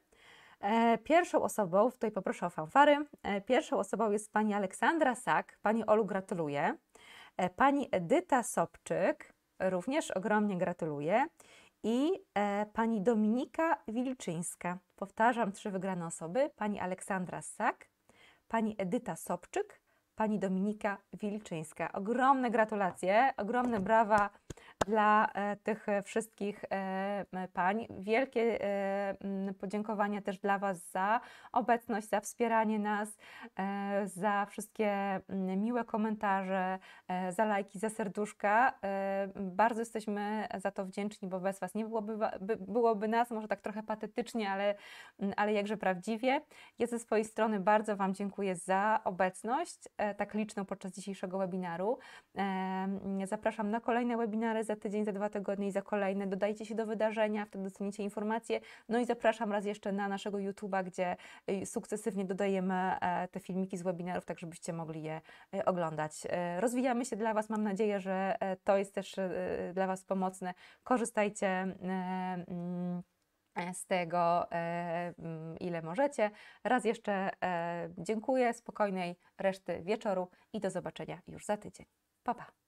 E, pierwszą osobą, tutaj poproszę o fanfary, e, pierwszą osobą jest pani Aleksandra Sak. Pani Olu gratuluję. E, pani Edyta Sobczyk również ogromnie gratuluję. I pani Dominika Wilczyńska. Powtarzam trzy wygrane osoby. Pani Aleksandra Sak, pani Edyta Sobczyk, pani Dominika Wilczyńska. Ogromne gratulacje, ogromne brawa dla e, tych e, wszystkich e, pań. Wielkie podziękowania też dla Was za obecność, za wspieranie nas, za wszystkie miłe komentarze, za lajki, za serduszka. Bardzo jesteśmy za to wdzięczni, bo bez Was nie byłoby, byłoby nas, może tak trochę patetycznie, ale, ale jakże prawdziwie. Ja ze swojej strony bardzo Wam dziękuję za obecność, tak liczną podczas dzisiejszego webinaru. Zapraszam na kolejne webinary za tydzień, za dwa tygodnie i za kolejne. Dodajcie się do wydarzenia, wtedy docenicie informacje. No i zapraszam raz jeszcze na naszego YouTube'a, gdzie y, sukcesywnie dodajemy e, te filmiki z webinarów, tak żebyście mogli je y, oglądać. Y, rozwijamy się dla Was, mam nadzieję, że e, to jest też dla Was pomocne. Korzystajcie mm, z tego, mm, ile możecie. Raz jeszcze e, dziękuję, spokojnej reszty wieczoru i do zobaczenia już za tydzień. Pa, pa.